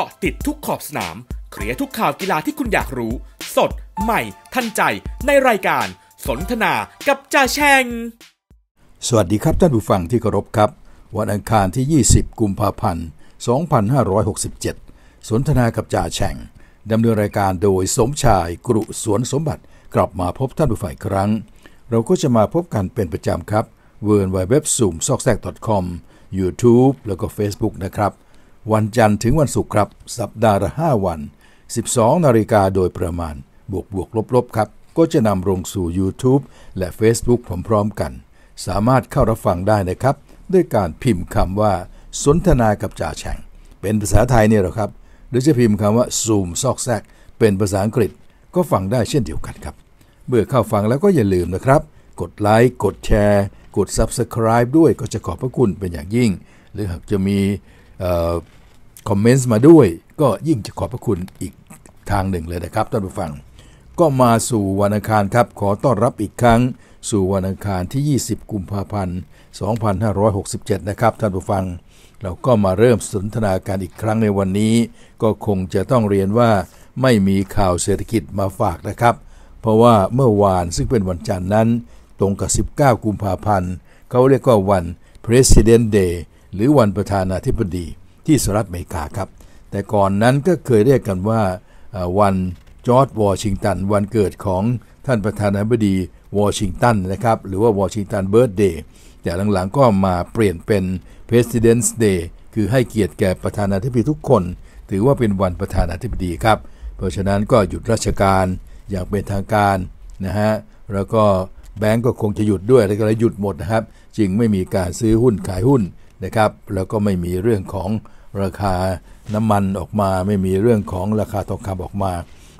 กาะติดทุกขอบสนาม เคลียร์ทุกข่าวกีฬาที่คุณอยากรู้ สดใหม่ ทันใจ ในรายการสนทนากับจ่าแชง สวัสดีครับ ท่านผู้ฟังที่เคารพครับ วันอังคารที่ 20 กุมภาพันธ์ 2567 สนทนากับจ่าแชงดำเนินรายการโดยสมชายกรุสวนสมบัติ กลับมาพบท่านผู้ฝ่งครั้งเราก็จะมาพบกันเป็นประจำครับเวิร์นไวเว็บซูมซอกแซก .com YouTube แล้วก็ Facebook นะครับวันจันทร์ถึงวันศุกร์ครับสัปดาห์ละ5วัน 12 นาฬิกาโดยประมาณ บวกบวกลบลบครับ ก็จะนำลงสู่ YouTube และ Facebook พร้อมๆกัน สามารถเข้ารับฟังได้นะครับ ด้วยการพิมพ์คำว่า สนทนากับจ่าแฉ่งเป็นภาษาไทยเนี่ยหรอครับหรือจะพิมพ์คำว่าซูมซอกแซก เป็นภาษาอังกฤษก็ฟังได้เช่นเดียวกันครับเมื่อเข้าฟังแล้วก็อย่าลืมนะครับ กดไลค์กดแชร์ กด Subscribe ด้วยก็จะขอบพระคุณเป็นอย่างยิ่ง หรือหากจะมีคอมเมนต์มาด้วยก็ยิ่งจะขอบพระคุณอีกทางหนึ่งเลยนะครับท่านผู้ฟัง ก็มาสู่วันอังคารครับขอต้อนรับอีกครั้ง สู่วันอังคารที่ 20 กุมภาพันธ์2567 นะครับท่านผู้ฟัง เราก็มาเริ่มสนทนาการอีกครั้งในวันนี้ ก็คงจะต้องเรียนว่าไม่มีข่าวเศรษฐกิจมาฝากนะครับ เพราะว่าเมื่อวานซึ่งเป็นวันจันทร์นั้นตรงกับ 19 กุมภาพันธ์เขาเรียกว่าวัน President Day หรือวันประธานาธิบดีที่สหรัฐอเมริกาครับ แต่ก่อนนั้นก็เคยเรียกกันว่าวันจอร์ดวอชิงตันวันเกิดของท่านประธานาธิบดีวอชิงตันนะครับ หรือว่าวอชิงตันเบิร์ดเดย์แต่หลังๆก็มาเปลี่ยนเป็น President's Day คือให้เกียรติแก่ประธานาธิบดีทุกคน ถือว่าเป็นวันประธานาธิบดีครับ เพราะฉะนั้นก็หยุดราชการอย่างเป็นทางการนะฮะแล้วก็แบงก์ก็คงจะหยุดด้วยแล้วก็หยุดหมดนะครับจึงไม่มีการซื้อหุ้นขายหุ้นนะครับแล้วก็ไม่มีเรื่องของราคาน้ำมันออกมาไม่มีเรื่องของราคาทองคำออกมา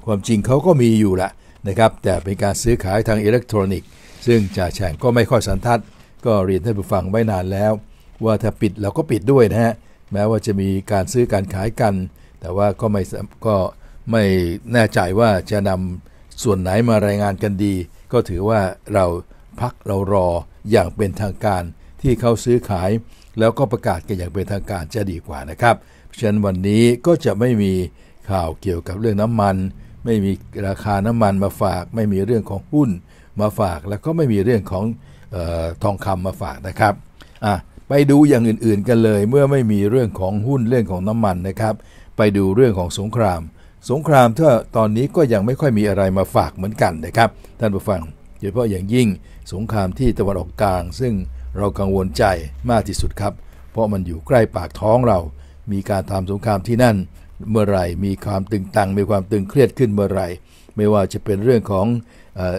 ความจริงเขาก็มีอยู่แหละนะครับ แต่เป็นการซื้อขายทางอิเล็กทรอนิกส์ ซึ่งจ่าแฉ่งก็ไม่ค่อยสันทัดก็เรียนท่านผู้ฟังไว้นานแล้ว ว่าถ้าปิดเราก็ปิดด้วยนะฮะแม้ว่าจะมีการซื้อการขายกัน แต่ว่าก็ไม่ก็ไม่แน่ใจว่าจะนำส่วนไหนมารายงานกันดี ก็ถือว่าเราพักเรารออย่างเป็นทางการที่เขาซื้อขายแล้วก็ประกาศกันอย่างเป็นทางการจะดีกว่านะครับฉะนั้นวันนี้ก็จะไม่มีข่าวเกี่ยวกับเรื่องน้ำมัน ไม่มีราคาน้ำมันมาฝาก ไม่มีเรื่องของหุ้นมาฝาก แล้วก็ไม่มีเรื่องของออทองคำมาฝากนะครับอ่ะไปดูอย่างอื่นๆกันเลยเมื่อไม่มีเรื่องของหุ้นเรื่องของน้ำมันนะครับ ไปดูเรื่องของสงคราม สงครามถ้าตอนนี้ก็ยังไม่ค่อยมีอะไรมาฝากเหมือนกันนะครับ ท่านผู้ฟังโดยเฉพาะอย่างยิ่งสงครามที่ตะวันออกกลาง ซึ่งเรากังวลใจมากที่สุดครับ เพราะมันอยู่ใกล้ปากท้องเรา มีการทำสงครามที่นั่น เมื่อไหร่มีความตึงตัง มีความตึงเครียดขึ้นเมื่อไหร่ ไม่ว่าจะเป็นเรื่องของ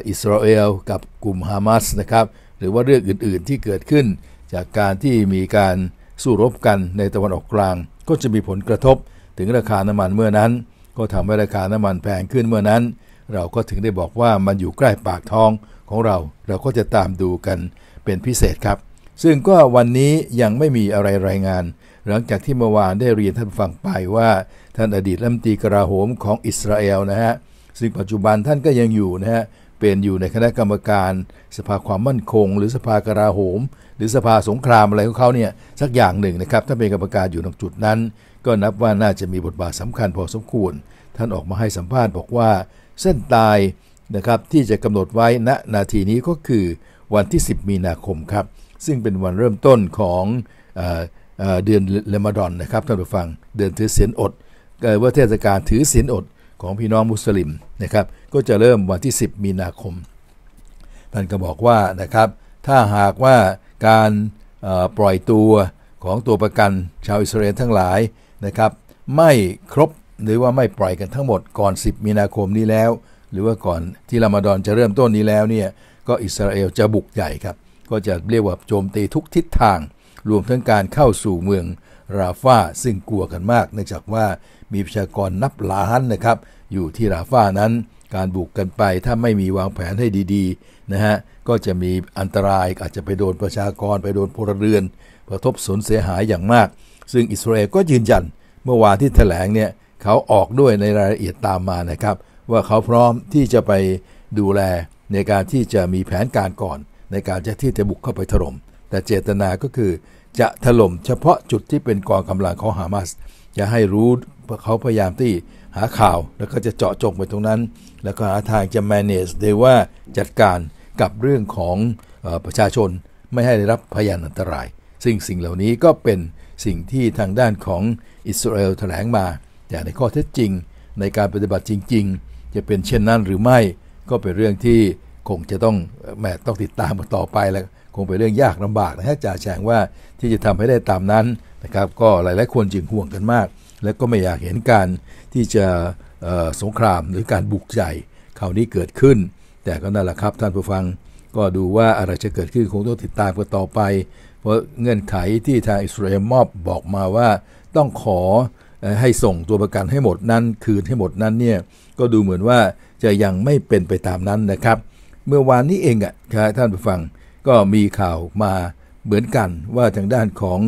อิสราเอลกับกลุ่มฮามาสนะครับ หรือว่าเรื่องอื่น ๆ ที่เกิดขึ้น จากการที่มีการสู้รบกันในตะวันออกกลาง ก็จะมีผลกระทบถึงราคาน้ำมันเมื่อนั้น ก็ทำให้ราคาน้ำมันแพงขึ้นเมื่อนั้น เราก็ถึงได้บอกว่ามันอยู่ใกล้ปากท้องของเรา เราก็จะตามดูกันเป็นพิเศษครับซึ่งก็วันนี้ยังไม่มีอะไรรายงาน หลังจากที่เมื่อวานได้เรียนท่านฟังไปว่า ท่านอดีตรัฐมนตรีกราโหมของอิสราเอลนะฮะซึ่งปัจจุบันท่านก็ยังอยู่นะฮะเป็นอยู่ในคณะกรรมการสภาความมั่นคง หรือสภากราโหม หรือสภาสงครามอะไรของเขาเนี่ยสักอย่างหนึ่งนะครับ ถ้าเป็นกรรมการอยู่ตรงจุดนั้น ก็นับว่าน่าจะมีบทบาทสำคัญพอสมควรท่านออกมาให้สัมภาษณ์ บอกว่า เส้นตายนะครับที่จะกำหนดไว้ณนาทีนี้ก็คือวันที่ 10 มีนาคมครับซึ่งเป็นวันเริ่มต้นของเดือนเลมาดอนนะครับท่านผู้ฟัง เดือนถือศีลอดว่าเทศกาลถือศีลอดของพี่น้องมุสลิมนะครับ ก็จะเริ่มวันที่ 10 มีนาคม ท่านก็บอกว่านะครับ ถ้าหากว่าการปล่อยตัวของตัวประกันชาวอิสราเอลทั้งหลายนะครับ ไม่ครบหรือว่าไม่ปล่อยกันทั้งหมดก่อน 10 มีนาคมนี้แล้ว หรือว่าก่อนที่ละมาดอนจะเริ่มต้นนี้แล้วเนี่ย ก็อิสราเอลจะบุกใหญ่ครับก็จะเรียกว่าโจมตีทุกทิศทาง รวมทั้งการเข้าสู่เมืองราฟาซึ่งกลัวกันมาก เนื่องจากว่ามีประชากรนับล้านนะครับ อยู่ที่ราฟานั้นการบุกกันไปถ้าไม่มีวางแผนให้ดีๆนะฮะก็จะมีอันตรายอาจจะไปโดนประชากรไปโดนพลเรือนกระทบสูญเสียหายอย่างมาก ซึ่งอิสราเอลก็ยืนยัน เมื่อวานที่ถแถลงเนี่ยเขาออกด้วยในรายละเอียดตามมานะครับ ว่าเขาพร้อมที่จะไปดูแลในการที่จะมีแผนการก่อนในการจะที่จะบุกเข้าไปถล่ม แต่เจตนาก็คือจะถล่มเฉพาะจุดที่เป็นกองกำลังของฮามาส จะให้รู้เขาพยายามที่หาข่าว แล้วก็จะเจาะจงไปตรงนั้น แล้วก็หาทางจะ manage ได้ว่าจัดการกับเรื่องของประชาชนไม่ให้ได้รับพยานอันตราย ซึ่งสิ่งเหล่านี้ก็เป็นสิ่งที่ทางด้านของอิสราเอลแถลงมา แต่ในข้อเท็จจริงในการปฏิบัติจริง ๆ จะเป็นเช่นนั้นหรือไม่ก็เป็นเรื่องที่คงจะต้องแหมต้องติดตามกันต่อไปแล้วคงเป็นเรื่องยากลำบากนะฮะ จ่าแฉงว่าที่จะทำให้ได้ตามนั้นนะครับ ก็หลายๆคนจึงห่วงกันมาก และก็ไม่อยากเห็นการที่จะสงครามหรือการบุกใหญ่คราวนี้เกิดขึ้น แต่ก็นั่นแหละครับท่านผู้ฟัง ก็ดูว่าอะไรจะเกิดขึ้น คงต้องติดตามกันต่อไป เพราะเงื่อนไขที่ทางอิสราเอลมอบบอกมาว่าต้องขอให้ส่งตัวประกันให้หมดนั้นคืนให้หมดนั้นเนี่ยก็ดูเหมือนว่าจะยังไม่เป็นไปตามนั้นนะครับเมื่อวานนี้เองอ่ะ ครับ ท่านผู้ฟัง ก็มีข่าวมาเหมือนกันว่าทางด้านของ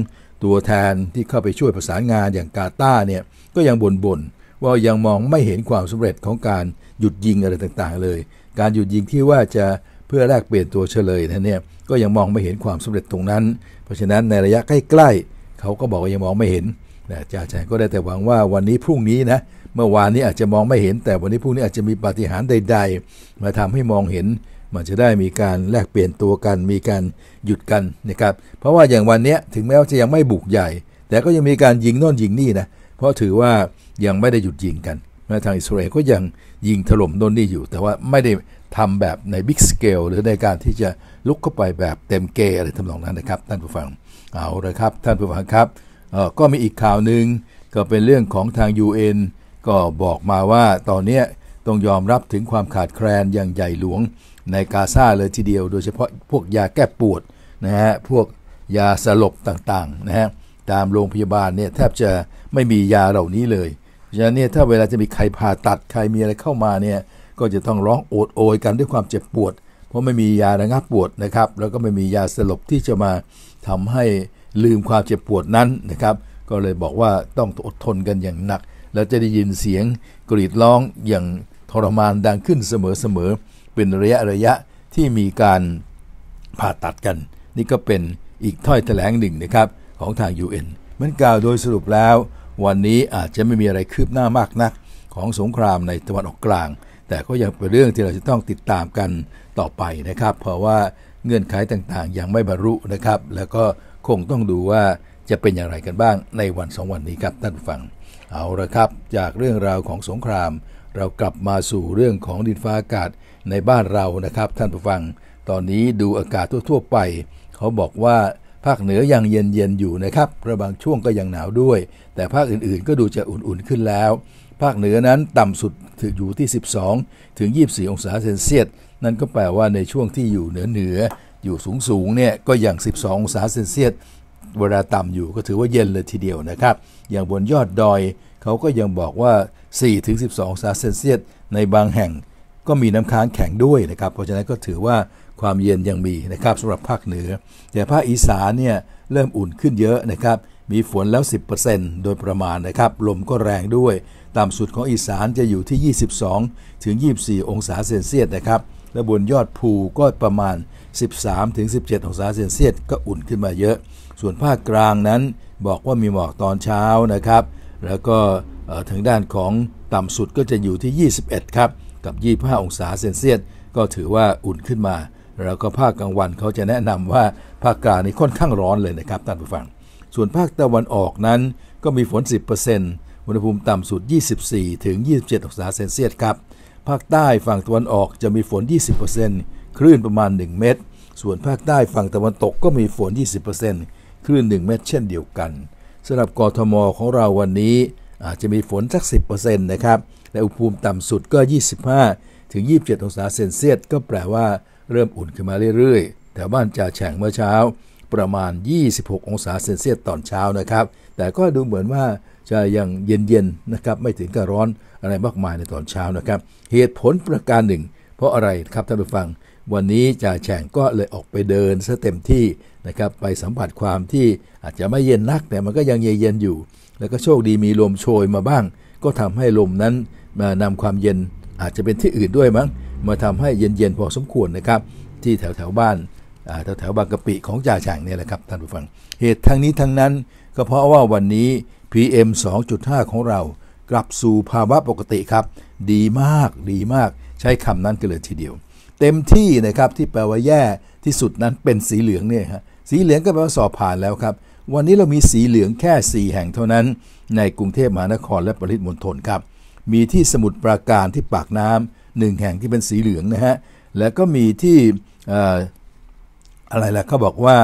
ตัวแทนที่เข้าไปช่วยประสานงานอย่างกาตาเนี่ยก็ยังบน่บนว่ายังมองไม่เห็นความสำเร็จของการหยุดยิงอะไรต่างๆ เลย การหยุดยิงที่ว่าจะเพื่อแลกเปลี่ยนตัวเฉลยนะเนี่ยก็ยังมองไม่เห็นความสำเร็จตรงนั้น เพราะฉะนั้นในระยะใกล้ ๆเขาก็บอกว่ายังมองไม่เห็นนะจ่าแจงก็ได้แต่หวังว่าวันนี้พรุ่งนี้นะเมื่อวานนี้อาจจะมองไม่เห็นแต่วันนี้พรุ่งนี้อาจจะมีปาฏิหาริย์ใด ๆ มาทำให้มองเห็นมันจะได้มีการแลกเปลี่ยนตัวกัน มีการหยุดกันนะครับ เพราะว่าอย่างวันนี้ถึงแม้ว่าจะยังไม่บุกใหญ่ แต่ก็ยังมีการยิงน่นยิงนี่นะ เพราะถือว่ายังไม่ได้หยุดยิงกัน ทางอิสราเอลก็ยังยิงถล่มโน่นนี่อยู่ แต่ว่าไม่ได้ทำแบบในบิ๊กสเกลหรือในการที่จะลุกเข้าไปแบบเต็มเกยอะไรทำนองนั้นนะครับท่านผู้ฟัง เอาละครับท่านผู้ฟังครับ ก็มีอีกข่าวหนึ่งก็เป็นเรื่องของทาง UN ก็บอกมาว่าตอนนี้ต้องยอมรับถึงความขาดแคลนอย่างใหญ่หลวงในกาซาเลยทีเดียว โดยเฉพาะพวกยาแก้ปวดนะฮะพวกยาสลบต่างๆนะฮะตามโรงพยาบาลเนี่ยแทบจะไม่มียาเหล่านี้เลยเพราะฉะนั้นเนี่ยถ้าเวลาจะมีใครผ่าตัดใครมีอะไรเข้ามาเนี่ยก็จะต้องร้องโอดโอยกันด้วยความเจ็บปวด เพราะไม่มียาระงับปวดนะครับ แล้วก็ไม่มียาสลบที่จะมาทำให้ลืมความเจ็บปวดนั้นนะครับ ก็เลยบอกว่าต้องอดทนกันอย่างหนักแล้วจะได้ยินเสียงกรีดร้องอย่างทรมานดังขึ้นเสมอๆเป็นระยะระยะที่มีการผ่าตัดกัน นี่ก็เป็นอีกถ้อยแถลงหนึ่งนะครับของทาง UN มันกล่าวโดยสรุปแล้ว วันนี้อาจจะไม่มีอะไรคืบหน้ามากนักของสงครามในตะวันออกกลาง แต่ก็ยังเป็นเรื่องที่เราจะต้องติดตามกันต่อไปนะครับ เพราะว่าเงื่อนไขต่างๆ ยังไม่บรรลุนะครับแล้วก็คงต้องดูว่าจะเป็นอย่างไรกันบ้างในวันสองวันนี้ครับท่านฟังเอาละครับจากเรื่องราวของสงคราม เรากลับมาสู่เรื่องของดินฟ้าอากาศในบ้านเรานะครับ ท่านผู้ฟัง ตอนนี้ดูอากาศทั่ว ๆ ไป เขาบอกว่าภาคเหนือยังเย็น ๆ อยู่นะครับ ระบางช่วงก็ยังหนาวด้วย แต่ภาคอื่นๆ ก็ดูจะอุ่นๆขึ้นแล้ว ภาคเหนือนั้นต่ำสุดถึงอยู่ที่ 12 ถึง 24 องศาเซนเซียสนั่นก็แปลว่าในช่วงที่อยู่เหนือเหนืออยู่สูง ๆ เนี่ย ก็อย่าง 12 องศาเซนเซียสเวลาต่ำอยู่ก็ถือว่าเย็นเลยทีเดียวนะครับ อย่างบนยอดดอยเขาก็ยังบอกว่า4 12 องศาเซนเซียสในบางแห่งก็มีน้ำค้างแข็งด้วยนะครับ เพราะฉะนั้นก็ถือว่าความเย็นยังมีนะครับสำหรับภาคเหนือ แต่ภาคอีสานเนี่ย เริ่มอุ่นขึ้นเยอะนะครับ มีฝนแล้ว 10%โดยประมาณนะครับ ลมก็แรงด้วย ต่ำสุดของอีสานจะอยู่ที่ 22 ถึง 24 องศาเซลเซียสนะครับ และบนยอดภูก็ประมาณ 13ถึง17 องศาเซลเซียสก็อุ่นขึ้นมาเยอะ ส่วนภาคกลางนั้นบอกว่ามีหมอกตอนเช้านะครับ แล้วก็ทางด้านของต่ำสุดก็จะอยู่ที่ 21 ครับกับ25องศาเซลเซียสก็ถือว่าอุ่นขึ้นมา แล้วก็ ภาคกลางวัน เขาจะแนะนำว่า ภาคกลางนี่ค่อนข้างร้อนเลยนะครับท่านผู้ฟัง ส่วน ภาคตะวันออกนั้น ก็มีฝน 10%อุณหภูมิต่ำสุด 24 ถึง 27 องศา เซลเซียสครับ ภาคใต้ ฝั่งตะวันออกจะมีฝน 20%คลื่นประมาณ 1 เมตร ส่วน ภาคใต้ ฝั่งตะวันตก ก็มีฝน 20%คลื่น 1 เมตร เช่นเดียวกันสำหรับกรทมของเรา วันนี้อาจจะมีฝนสัก10%นะครับและอุณหภูมิต่ำสุดก็ 25 ถึง 27 องศาเซนเซียสก็แปลว่าเริ่มอุ่นขึ้นมาเรื่อยๆแถวบ้านจ่าแฉ่งเมื่อเช้าประมาณ 26 องศาเซนเซียสตอนเช้านะครับ แต่ก็ดูเหมือนว่าจะยังเย็นๆ นะครับ ไม่ถึงกับร้อนอะไรมากมายในตอนเช้านะครับ เหตุผลประการหนึ่ง เพราะอะไรครับท่านผู้ฟัง วันนี้จ่าแฉ่งก็เลยออกไปเดินซะเต็มที่นะครับ ไปสัมผัสความที่อาจจะไม่เย็นนัก แต่มันก็ยังเย็นๆอยู่ แล้วก็โชคดีมีลมโชยมาบ้าง ก็ทำให้ลมนั้นมานำความเย็นอาจจะเป็นที่อื่นด้วยมั้งมาทำให้เย็นๆพอสมควรนะครับที่แถวแถวบ้านแถวแถวบางกะปิของจ่าช่างเนี่ยแหละครับท่านผู้ฟังเหตุทั้งนี้ทั้งนั้นก็เพราะว่าวันนี้ PM 2.5 ของเรา กลับสู่ภาวะปกติครับ ดีมากดีมากใช้คำนั้นกันเลยทีเดียว เต็มที่นะครับที่แปลว่าแย่ที่สุดนั้นเป็นสีเหลืองเนี่ยฮะสีเหลืองก็แปลว่าสอบผ่านแล้วครับวันนี้เรามีสีเหลืองแค่4แห่งเท่านั้น ในกรุงเทพมหานครและปริมณฑลครับมีที่สมุทรปราการที่ปากน้ำหนึ่งแห่งที่เป็นสีเหลืองนะฮะแล้วก็มีที่อะไรล่ะเขาบอกว่า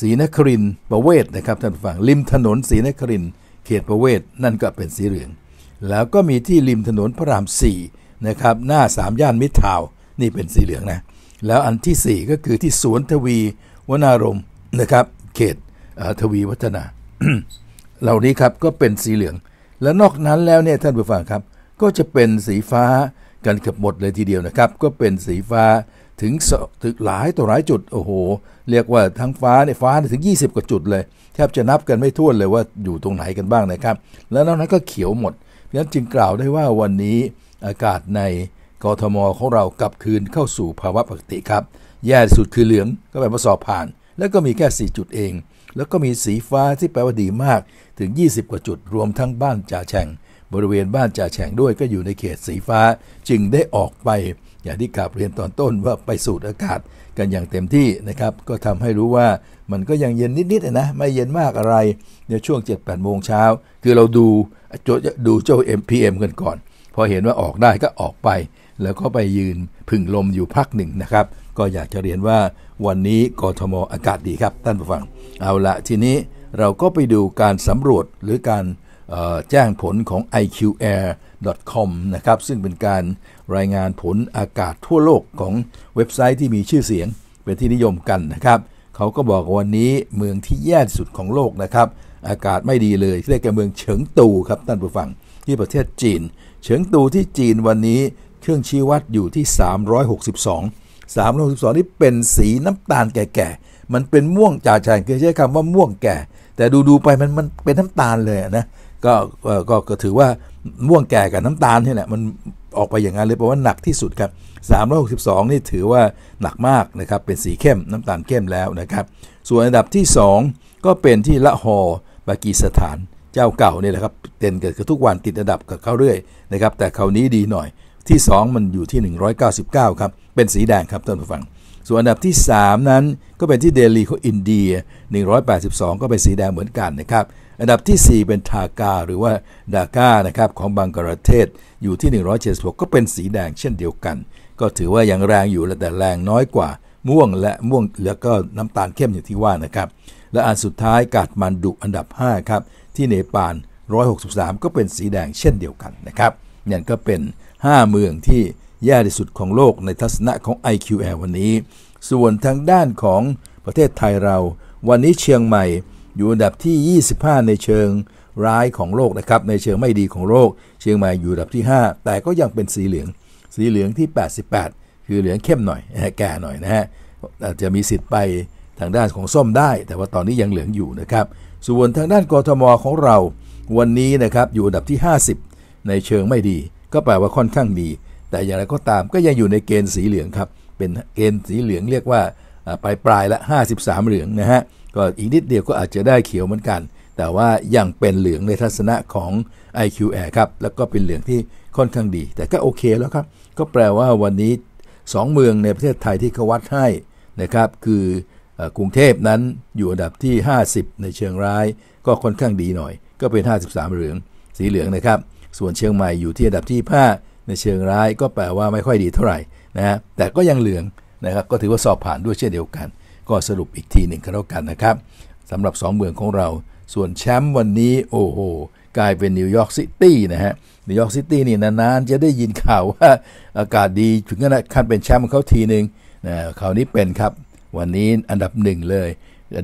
ศรีนครินประเวศนะครับท่านผู้ฟังริมถนนศรีนครินเขตประเวศนั่นก็เป็นสีเหลือง แล้วก็มีที่ริมถนนพระรามสี่นะครับหน้าสามย่านมิตรทาวนี่เป็นสีเหลืองนะแล้วอันที่ 4 ก็คือที่สวนทวีวนารมนะครับเขตทวีวัฒนาเหล่านี้ครับ ก็เป็นสีเหลืองและนอกนั้นแล้วเนี่ยท่านผู้ฟังครับก็จะเป็นสีฟ้ากันเกือบหมดเลยทีเดียวนะครับ ก็เป็นสีฟ้าถึงถึงหลายต่อหลายจุดโอ้โห เรียกว่าทั้งฟ้าเนี่ยฟ้าถึง 20 กว่าจุดเลย แทบจะนับกันไม่ถ้วนเลยว่าอยู่ตรงไหนกันบ้างนะครับ แล้วนอกนั้นก็เขียวหมด เพราะนั้นจึงกล่าวได้ว่าวันนี้อากาศในกรทมของเรากลับคืนเข้าสู่ภาวะปกติครับแย่สุดคือเหลืองก็แปลว่าสอบผ่าน แล้วก็มีแค่4จุดเองแล้วก็มีสีฟ้าที่แปลว่าดีมากถึง 20 กว่าจุดรวมทั้งบ้านจ่าแฉ่ง บริเวณบ้านจ่าแฉ่งด้วยก็อยู่ในเขตสีฟ้า จึงได้ออกไป อย่างที่กลับเรียนตอนต้นว่าไปสูดอากาศกันอย่างเต็มที่นะครับ ก็ทำให้รู้ว่ามันก็ยังเย็นนิดๆนะ ไม่เย็นมากอะไรในช่วง7ดโมงเช้า คือเราดูจดูเจ้า MPM กันก่อน พอเห็นว่าออกได้ก็ออกไป แล้วก็ไปยืนพึ่งลมอยู่พักหนึ่งนะครับก็อยากจะเรียนว่าวันนี้กทมอากาศดีครับท่านผู้ฟัง เอาละทีนี้เราก็ไปดูการสำรวจหรือการแจ้งผลของ iqair.com นะครับซึ่งเป็นการรายงานผลอากาศทั่วโลกของเว็บไซต์ที่มีชื่อเสียง เป็นที่นิยมกันนะครับ เขาก็บอกวันนี้เมืองที่แย่สุดของโลกนะครับ อากาศไม่ดีเลยที่ได้แก่เมืองเฉิงตูครับท่านผู้ฟัง ที่ประเทศจีน เฉิงตูที่จีนวันนี้เครื่องชี้วัดอยู่ที่ 362 3รบส12นี่เป็นสีน้ำตาลแก่ๆ มันเป็นม่วงจ่าชายคือใช้คำว่าม่วงแก่ แต่ดูๆไปมันมันเป็นน้ำตาลเลยนะก็ก็ก็ถือว่าม่วงแก่กับน้ำตาลนี่แหละมันออกไปอย่างนั้นเลยเพราะว่าหนักที่สุดครับ362 นี่ถือว่าหนักมากนะครับเป็นสีเข้มน้ำตาลเข้มแล้วนะครับส่วนอันดับที่ 2 ก็เป็นที่ละหอปากีสถานเจ้าเก่าเนี่แหละครับเต้นเกันทุกวันติดอันดับกับเขาเรื่อยนะครับแต่คราวนี้ดีหน่อยที่ 2 มันอยู่ที่ 199ครับ เป็นสีแดงครับท่านผู้ฟัง ส่วนอันดับที่ 3 นั้นก็เป็นที่เดลีของอินเดีย182 ก็เป็นสีแดงเหมือนกันนะครับ อันดับที่ 4 เป็นทากาหรือว่าดาก้านะครับของบังกลาเทศอยู่ที่ 176 ก็เป็นสีแดงเช่นเดียวกัน ก็ถือว่ายังแรงอยู่แต่แรงน้อยกว่าม่วงและม่วงแล้วก็น้ำตาลเข้มอย่างที่ว่านะครับ และอันสุดท้ายกาดมันดุอันดับ5ครับที่เนปาล163 ก็เป็นสีแดงเช่นเดียวกันนะครับนั่นก็เป็น5เมืองที่แย่ที่สุดของโลกในทัศนะของ IQL วันนี้ ส่วนทางด้านของประเทศไทยเรา วันนี้เชียงใหม่ อยู่อันดับที่ 25 ในเชิงร้ายของโลกนะครับในเชิงไม่ดีของโลก เชียงใหม่อยู่อันดับที่ 5 แต่ก็ยังเป็นสีเหลืองสีเหลืองที่ 88 คือเหลืองเข้มหน่อยแก่หน่อยนะฮะอาจจะมีสิทธิ์ไปทางด้านของส้มได้ แต่ว่าตอนนี้ยังเหลืองอยู่นะครับส่วนทางด้านกทมของเราวันนี้นะครับอยู่อันดับที่ 50 ในเชิงไม่ดีก็แปลว่าค่อนข้างดี แต่อย่างไรก็ตามก็ยังอยู่ในเกณฑ์สีเหลืองครับ เป็นเกณฑ์สีเหลืองเรียกว่าปลายปลายละ 53 เหลืองนะฮะ ก็อีกนิดเดียวก็อาจจะได้เขียวเหมือนกัน แต่ว่ายังเป็นเหลืองในทัศนะของ IQR a i ครับ แล้วก็เป็นเหลืองที่ค่อนข้างดี แต่ก็โอเคแล้วครับ ก็แปลว่าวันนี้ 2 เมืองในประเทศไทยที่เขาวัดให้นะครับ คือกรุงเทพนั้นอยู่อันดับที่ 50 ในเชียงราย ก็ค่อนข้างดีหน่อย ก็เป็น 53 เหลือง สีเหลืองนะครับส่วนเชียงใหม่อยู่ที่อันดับที่5ในเชิงร้ายก็แปลว่าไม่ค่อยดีเท่าไหร่นะฮะแต่ก็ยังเหลืองนะครับก็ถือว่าสอบผ่านด้วยเช่นเดียวกัน ก็สรุปอีกทีหนึ่งก็แล้วกันนะครับสำหรับ 2เมืองของเรา ส่วนแชมป์วันนี้โอ้โห กลายเป็นนิวยอร์กซิตี้นะฮะนิวยอร์กซิตี้นี่นานๆจะได้ยินข่าวว่าอากาศดี ถึงขนาดขั้นเป็นแชมป์ของเขาทีหนึ่งนะคราวนี้เป็นครับ วันนี้อันดับหนึ่งเลย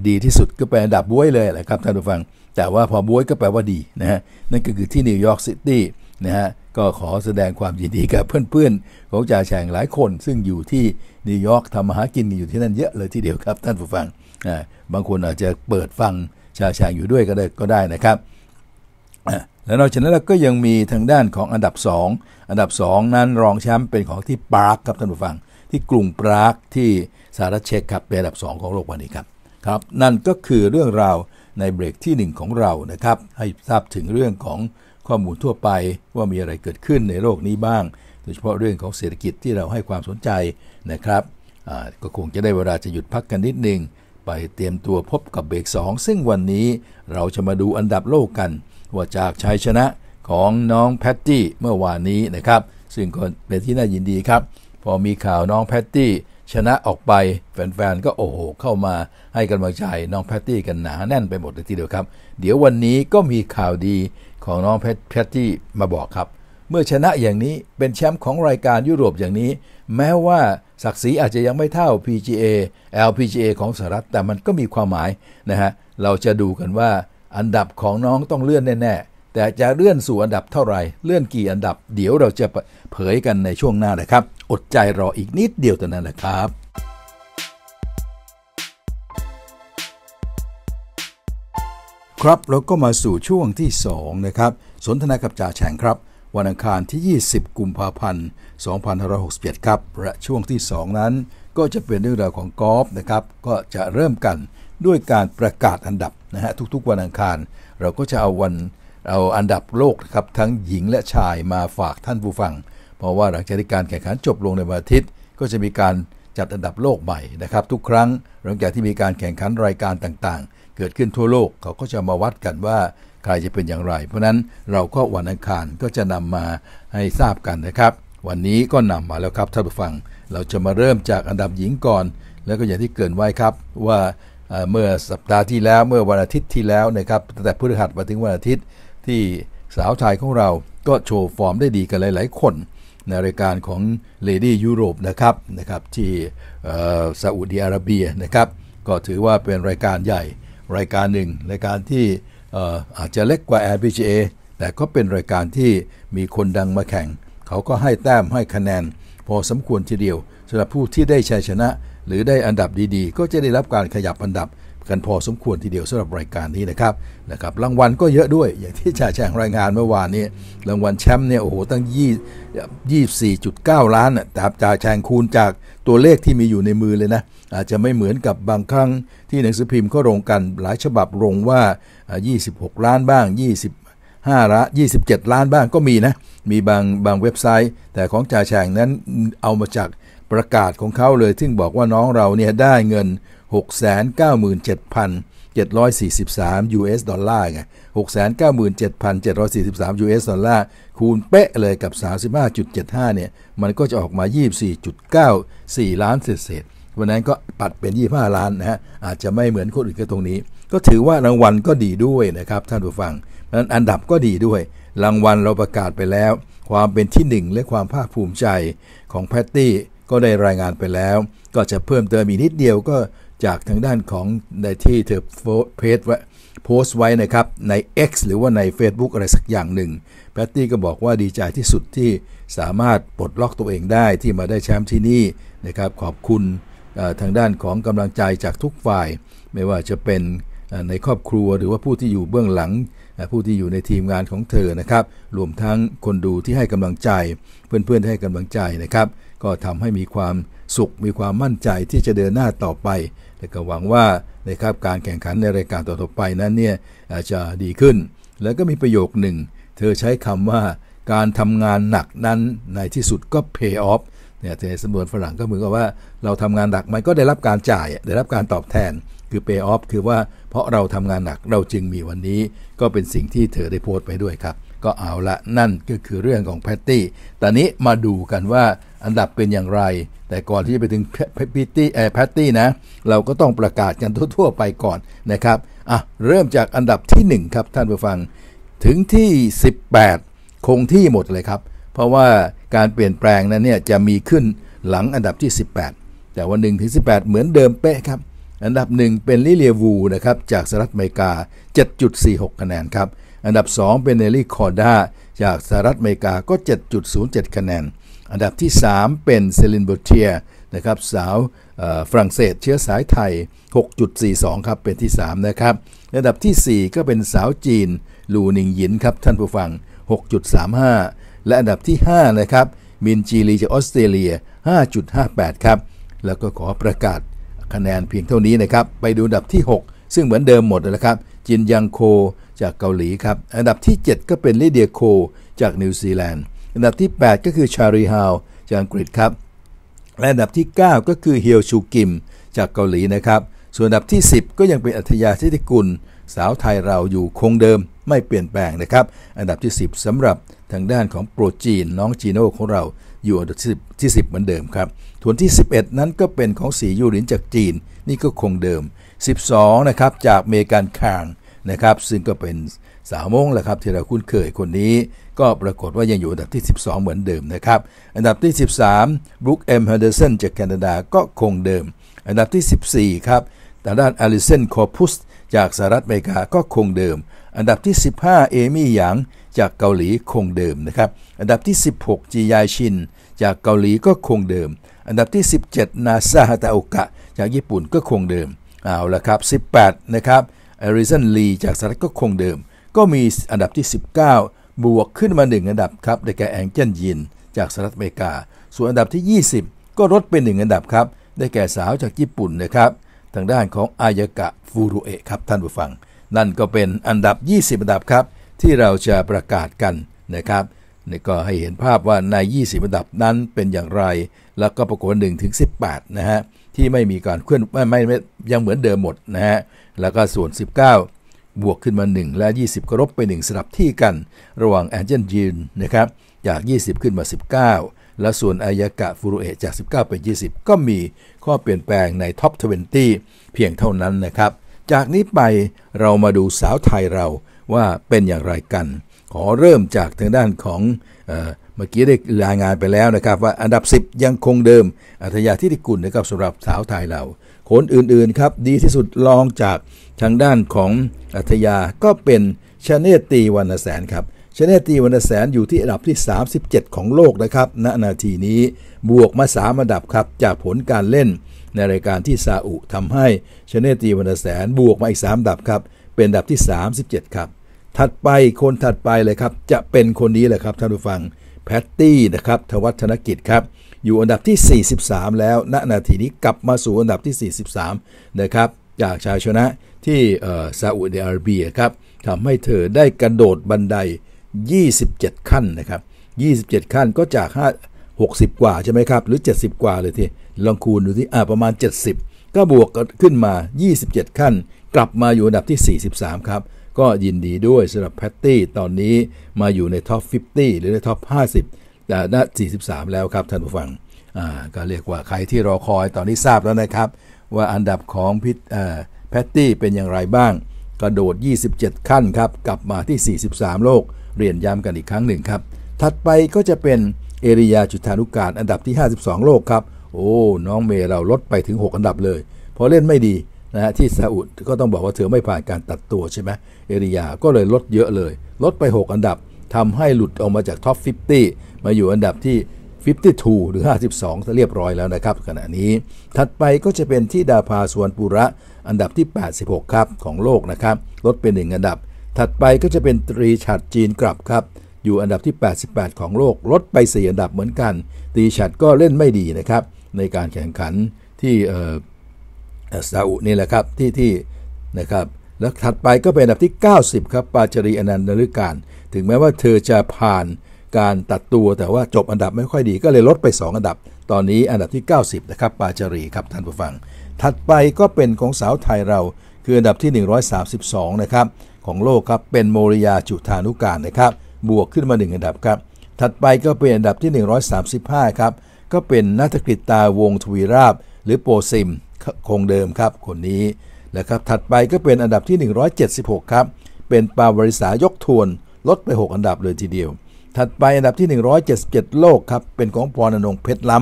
ดีที่สุดก็เป็นอันดับบ้วยเลยแหละครับท่านผู้ฟังแต่ว่าพอบวยก็แปลว่าดีนะฮะนั่นก็คือที่นิวยอร์กซิตี้นะฮะก็ขอแสดงความยินดีกับเพื่อนๆ ของจ่าแฉงหลายคนซึ่งอยู่ที่นิวยอร์กทำมาหากินอยู่ที่นั่นเยอะเลยทีเดียวครับ ท่านผู้ฟัง บางคนอาจจะเปิดฟังจ่าแฉงอยู่ด้วยก็ได้ก็ได้นะครับ แล้วนอกจากนั้นเราก็ยังมีทางด้านของอันดับ 2 อันดับ 2 นั้นรองแชมป์เป็นของที่ปรากครับท่านผู้ฟังที่กรุงปรากที่สหรัฐเช็กครับเป็นอันดับ 2 ของโลกวันนี้ครับครับ นั่นก็คือเรื่องราวในเบรกที่1 ของเรานะครับให้ทราบถึงเรื่องของข้อมูลทั่วไปว่ามีอะไรเกิดขึ้นในโลกนี้บ้างโดยเฉพาะเรื่องของเศรษฐกิจที่เราให้ความสนใจนะครับก็คงจะได้เวลาจะหยุดพักกันนิดนึงไปเตรียมตัวพบกับเบรก2 ซึ่งวันนี้ เราจะมาดูอันดับโลกกันว่าจากชัยชนะของน้องแพตตี้เมื่อวานนี้นะครับ ซึ่งก็เป็นที่น่ายินดีครับ พอมีข่าวน้องแพตตี้ชนะออกไปแฟนๆก็โอ้โหเข้ามาให้กำลังใจน้องแพตตี้กันหนาแน่นไปหมดเลยทีเดียวครับเดี๋ยววันนี้ก็มีข่าวดีของน้องแพตตี้มาบอกครับ เมื่อชนะอย่างนี้เป็นแชมป์ของรายการยุโรปอย่างนี้แม้ว่าศักดิ์ศรีอาจจะยังไม่เท่า PGA LPGA ของสหรัฐ แต่มันก็มีความหมายนะฮะเราจะดูกันว่าอันดับของน้องต้องเลื่อนแน่ๆแต่จะเลื่อนสู่อันดับเท่าไหร่เลื่อนกี่อันดับ เดี๋ยวเราจะเผยกันในช่วงหน้านะครับอดใจรออีกนิดเดียวเท่านั้นแหละครับ ครับเราก็มาสู่ช่วงที่2นะครับสนทนากับจ่าแฉงครับ วันอังคารที่ 20 กุมภาพันธ์2567ครับ และช่วงที่2นั้นก็จะเป็นเรื่องราวของกอล์ฟนะครับก็จะเริ่มกันด้วยการประกาศอันดับนะฮะทุกๆวันอังคารเราก็จะเอาวันเอาอันดับโลกครับทั้งหญิงและชายมาฝากท่านผู้ฟังเพราะว่าหลังจากที่การแข่งขันจบลงในวันอาทิตย์ ก็จะมีการจัดอันดับโลกใหม่นะครับ ทุกครั้ง หลังจากที่มีการแข่งขันรายการต่างๆ เกิดขึ้นทั่วโลกเขาก็จะมาวัดกันว่าใครจะเป็นอย่างไร เพราะนั้นเราก็วันอังคารก็จะนำมาให้ทราบกันนะครับ วันนี้ก็นำมาแล้วครับท่านผู้ฟังเราจะมาเริ่มจากอันดับหญิงก่อน แล้วก็อย่างที่เกินไว้ครับว่าเมื่อสัปดาห์ที่แล้วเมื่อวันอาทิตย์ที่แล้วนะครับตั้งแต่พฤหัสมาถึงวันอาทิตย์ที่สาวไทยของเราก็โชว์ฟอร์มได้ดีกันหลายๆคนในรายการของเลดี้ยุโรปนะครับนะครับ ที่ซาอุดีอาระเบียนะครับ ก็ถือว่าเป็นรายการใหญ่รายการหนึ่ง รายการที่อาจจะเล็กกว่า LPGA แต่ก็เป็นรายการที่มีคนดังมาแข่ง เขาก็ให้แต้มให้คะแนน พอสมควรทีเดียวสำหรับผู้ที่ได้ชัยชนะหรือได้อันดับดีๆ ก็จะได้รับการขยับอันดับกันพอสมควรทีเดียวสำหรับรายการนี้นะครับนะครับรางวัลก็เยอะด้วย อย่างที่จ่าแจงรายงานเมื่อวานนี้รางวัลแชมป์เนี่ยโอ้โหตั้ง 24.9 ล้านน่ะจ่าแจงคูณจากตัวเลขที่มีอยู่ในมือเลยนะ อาจจะไม่เหมือนกับบางครั้งที่หนังสือพิมพ์ก็ลงกันหลายฉบับลงว่า 26 ล้านบ้าง 2 5ละ27 ล้านบ้างก็มีนะ มีบางบางเว็บไซต์ แต่ของจ่าแฉงนั้นเอามาจากประกาศของเขาเลย ซึ่งบอกว่าน้องเราเนี่ยได้เงิน697,743 US ดอลลาร์ไง697,743 US ดอลลาร์คูณเป๊ะเลยกับ 35.75 เนี่ย มันก็จะออกมา 24.94 ล้านเศษวันนั้นก็ปัดเป็น 25 ล้านนะฮะ อาจจะไม่เหมือนคนอื่นก็ตรงนี้ ก็ถือว่ารางวัลก็ดีด้วยนะครับท่านผู้ฟังนั้นอันดับก็ดีด้วย รางวัลเราประกาศไปแล้ว ความเป็นที่หนึ่งและความภาคภูมิใจของแพตตี้ก็ได้รายงานไปแล้ว ก็จะเพิ่มเติมอีกนิดเดียวก็จากทางด้านของในที่เธอเพจไว้โพสไว้นะครับใน X หรือว่าใน Facebook อะไรสักอย่างหนึ่งแพตตี้ก็บอกว่าดีใจที่สุดที่สามารถปลดล็อกตัวเองได้ที่มาได้แชมป์ที่นี่นะครับขอบคุณทางด้านของกำลังใจจากทุกฝ่าย ไม่ว่าจะเป็นในครอบครัวหรือว่าผู้ที่อยู่เบื้องหลัง ผู้ที่อยู่ในทีมงานของเธอนะครับ รวมทั้งคนดูที่ให้กำลังใจเพื่อนๆให้กำลังใจนะครับก็ทำให้มีความสุข มีความมั่นใจที่จะเดินหน้าต่อไปแต่ก็หวังว่าในครับการแข่งขันในรายการต่อๆไปนั้นเนี่ยอาจจะดีขึ้น แล้วก็มีประโยคหนึ่ง เธอใช้คำว่า การทำงานหนักนั้นในที่สุดก็เพย์ออฟเนี่ยในสูรณ์ฝรั่งก็เหมือนกับว่า เราทำงานหนักมันก็ได้รับการจ่ายได้รับการตอบแทนคือเพย์ออฟคือว่าเพราะเราทำงานหนักเราจึงมีวันนี้ ก็เป็นสิ่งที่เธอได้โพสต์ไปด้วยครับ ก็เอาละนั่นก็คือเรื่องของแพตตี้ตอนนี้มาดูกันว่าอันดับเป็นอย่างไร แต่ก่อนที่จะไปถึงพิตตี้แอแพตตี้นะ เราก็ต้องประกาศกันทั่ว ๆ ไปก่อนนะครับ อ่ะ เริ่มจากอันดับที่ 1ครับ ท่านผู้ฟัง ถึงที่ 18 คงที่หมดเลยครับ เพราะว่าการเปลี่ยนแปลงนั้นเนี่ยจะมีขึ้นหลังอันดับที่ 18 แต่ว่า1ถึง18 เหมือนเดิมเป๊ะครับ อันดับ 1 เป็นลิเลียวูนะครับจากสหรัฐอเมริกา 7.46 คะแนนครับ อันดับ 2 เป็นเนลลี่คอร์ด้าจากสหรัฐอเมริกาก็ 7.07 คะแนนอันดับที่ 3 เป็นเซลินโบเทียนะครับสาวฝรั่งเศสเชื้อสายไทย 6.42ครับเป็นที่3นะครับอันดับที่ 4 ก็เป็นสาวจีน ลูนิงหยินครับท่านผู้ฟัง 6.35 และอันดับที่5นะครับมินจีรีจากออสเตรเลีย5.58 ครับ แล้วก็ขอประกาศคะแนนเพียงเท่านี้นะครับไปดูอันดับที่ 6 ซึ่งเหมือนเดิมหมดนะครับจินยังโค จากเกาหลีครับอันดับที่ 7 ก็เป็นลิเดียโคจากนิวซีแลนด์อันดับที่ 8 ก็คือชารีฮาวจากอังกฤษครับ และอันดับที่ 9 ก็คือเฮียวชูกิมจากเกาหลีนะครับ ส่วนอันดับที่ 10 ก็ยังเป็นอัธยาทิติกุล สาวไทยเราอยู่คงเดิมไม่เปลี่ยนแปลงนะครับ อันดับที่ 10 สำหรับทางด้านของโปรจีน น้องจีโน่ของเราอยู่อันดับที่ 10 เหมือนเดิมครับทวนที่ 11 นั้นก็เป็นของสียูรินจากจีนนี่ก็คงเดิม 12นะครับจากเมกันคางนะครับ ซึ่งก็เป็นสาวมงแหละครับ ที่เราคุ้นเคยคนนี้ก็ปรากฏว่ายังอยู่อันดับที่ 12 เหมือนเดิมนะครับ อันดับที่ 13บรูคเอ็มเฮเดอร์สันจากแคนาดาก็คงเดิม อันดับที่ 14ครับทางด้านอลิเซนคอพุสจากสหรัฐอเมริกาก็คงเดิม อันดับที่15เอมี่หยางจากเกาหลีคงเดิมนะครับ อันดับที่ 16จียายชินจากเกาหลีก็คงเดิม อันดับที่ 17นาซาฮาตาโอกะจากญี่ปุ่นก็คงเดิมเอาละครับ18นะครับแอริสันลีจากสหรัฐก็คงเดิม ก็มีอันดับที่ 19บวกขึ้นมา 1 อันดับครับได้แก่แองเจนลยินจากสหรัฐอเมริกา ส่วนอันดับที่ 20 ก็ลดเป็น 1 อันดับครับ ได้แก่สาวจากญี่ปุ่นนะครับทางด้านของ อายากะฟูรุเอะครับ ท่านผู้ฟัง นั่นก็เป็นอันดับ 20 อันดับครับ ที่เราจะประกาศกันนะครับนี่ก็ให้เห็นภาพว่าใน 20 อันดับนั้นเป็นอย่างไร แล้วก็ปรากฏ1ถึง18นะฮะที่ไม่มีการเคลื่อนไม่ไม่ยังเหมือนเดิมหมดนะฮะแล้วก็ส่วน 19บวกขึ้นมา 1 และ 20ก็ลบไป 1สลับที่กันระหว่างแอนเจนยีนนะครับ จาก 20 ขึ้นมา 19 และส่วนอายากะฟูรุเอจาก 19เป็น20 ก็มีข้อเปลี่ยนแปลงในท็อป20 เพียงเท่านั้นนะครับ จากนี้ไป เรามาดูสาวไทยเราว่าเป็นอย่างไรกัน ขอเริ่มจากทางด้านของเมื่อกี้ได้รายงานไปแล้วนะครับ ว่าอันดับ 10 ยังคงเดิมอัธยาทิติกุลนะครับสำหรับสาวไทยเราผลอื่นๆครับดีที่สุดลองจากทางด้านของอัธยา ก็เป็นชเนตีวันแสนครับชเนตีวันแสนอยู่ที่อันดับที่ 37 ของโลกนะครับ ณนาทีนี้บวกมาสามอันดับครับจากผลการเล่น ในรายการที่ซาอุทำให้ชเนตีวันแสนบวกมาอีก3ดับครับ เป็นดับที่ 37 ครับ ถัดไปคนถัดไปเลยครับจะเป็นคนนี้แหละครับท่านผู้ฟังแพตตี้นะครับ ทวัฒนกิจครับอยู่อันดับที่ 43 แล้ว ณ นาทีนี้กลับมาสู่อันดับที่ 43 นะครับ จากชายชนะที่ซาอุดิอาระเบียครับทำให้เธอได้กระโดดบันได 27 ขั้นนะครับ 27 ขั้นก็จาก5 60 กว่าใช่ไหมครับ หรือ 70 กว่าเลยที ลองคูณดูที่ประมาณ 70 ก็บวกขึ้นมา 27 ขั้นกลับมาอยู่อันดับที่ 43 ครับ ก็ยินดีด้วยสำหรับแพตตี้ตอนนี้มาอยู่ในท็อป 50 หรือในท็อป 50ด้43 แล้วครับท่านผู้ฟังก็เรียกว่าใครที่รอคอยตอนนี้ทราบแล้วนะครับ ว่าอันดับของพิทแพตตี้ เป็นอย่างไรบ้าง กระโดด 27 ขั้นครับ กลับมาที่ 43 โลก เรียนย้ำกันอีกครั้งหนึ่งครับ ถัดไปก็จะเป็นเอริยา จุธานุการอันดับที่ 52 โลกครับ โอ้ น้องเมย์เราลดไปถึง 6 อันดับเลย เพราะเล่นไม่ดีนะฮะที่ซาอุดก็ต้องบอกว่าเธอไม่ผ่านการตัดตัวใช่ไหมเอริยาก็เลยลดเยอะเลย ลดไป 6 อันดับทำให้หลุดออกมาจากท็อป 50มาอยู่อันดับที่ 52 หรือ 52เรียบร้อยแล้วนะครับขณะนี้ ถัดไปก็จะเป็นที่ดาพา สวนปุระ อันดับที่ 86 ครับของโลกนะครับ ลดเป็น1อันดับ ถัดไปก็จะเป็นตรีฉัดจีนกลับครับ อยู่อันดับที่ 88 ของโลก ลดไป 4 อันดับเหมือนกันตรีฉัดก็เล่นไม่ดีนะครับในการแข่งขันที่ซาอุนี่แหละครับที่ที่นะครับ แล้วถัดไปก็เป็นอันดับที่ 90 ครับปาจารีอนันต์นฤการ ถึงแม้ว่าเธอจะผ่านการตัดตัวแต่ว่าจบอันดับไม่ค่อยดีก็เลยลดไป 2 อันดับ ตอนนี้อันดับที่ 90นะครับปาจารีครับท่านผู้ฟัง ถัดไปก็เป็นของสาวไทยเราคืออันดับที่ 132นะครับของโลกครับเป็นโมริยาจุธานุการนะครับบวกขึ้นมา 1 อันดับครับ ถัดไปก็เป็นอันดับที่ 135ครับก็เป็นนัทกฤตตาวงทวีราบหรือโปซิมคงเดิมครับคนนี้นะครับถัดไปก็เป็นอันดับที่ 176ครับเป็นปาวริษายกทวนลดไป 6 อันดับเลยทีเดียวถัดไปอันดับที่ 177 โลกครับเป็นของพรอนงเพชรล้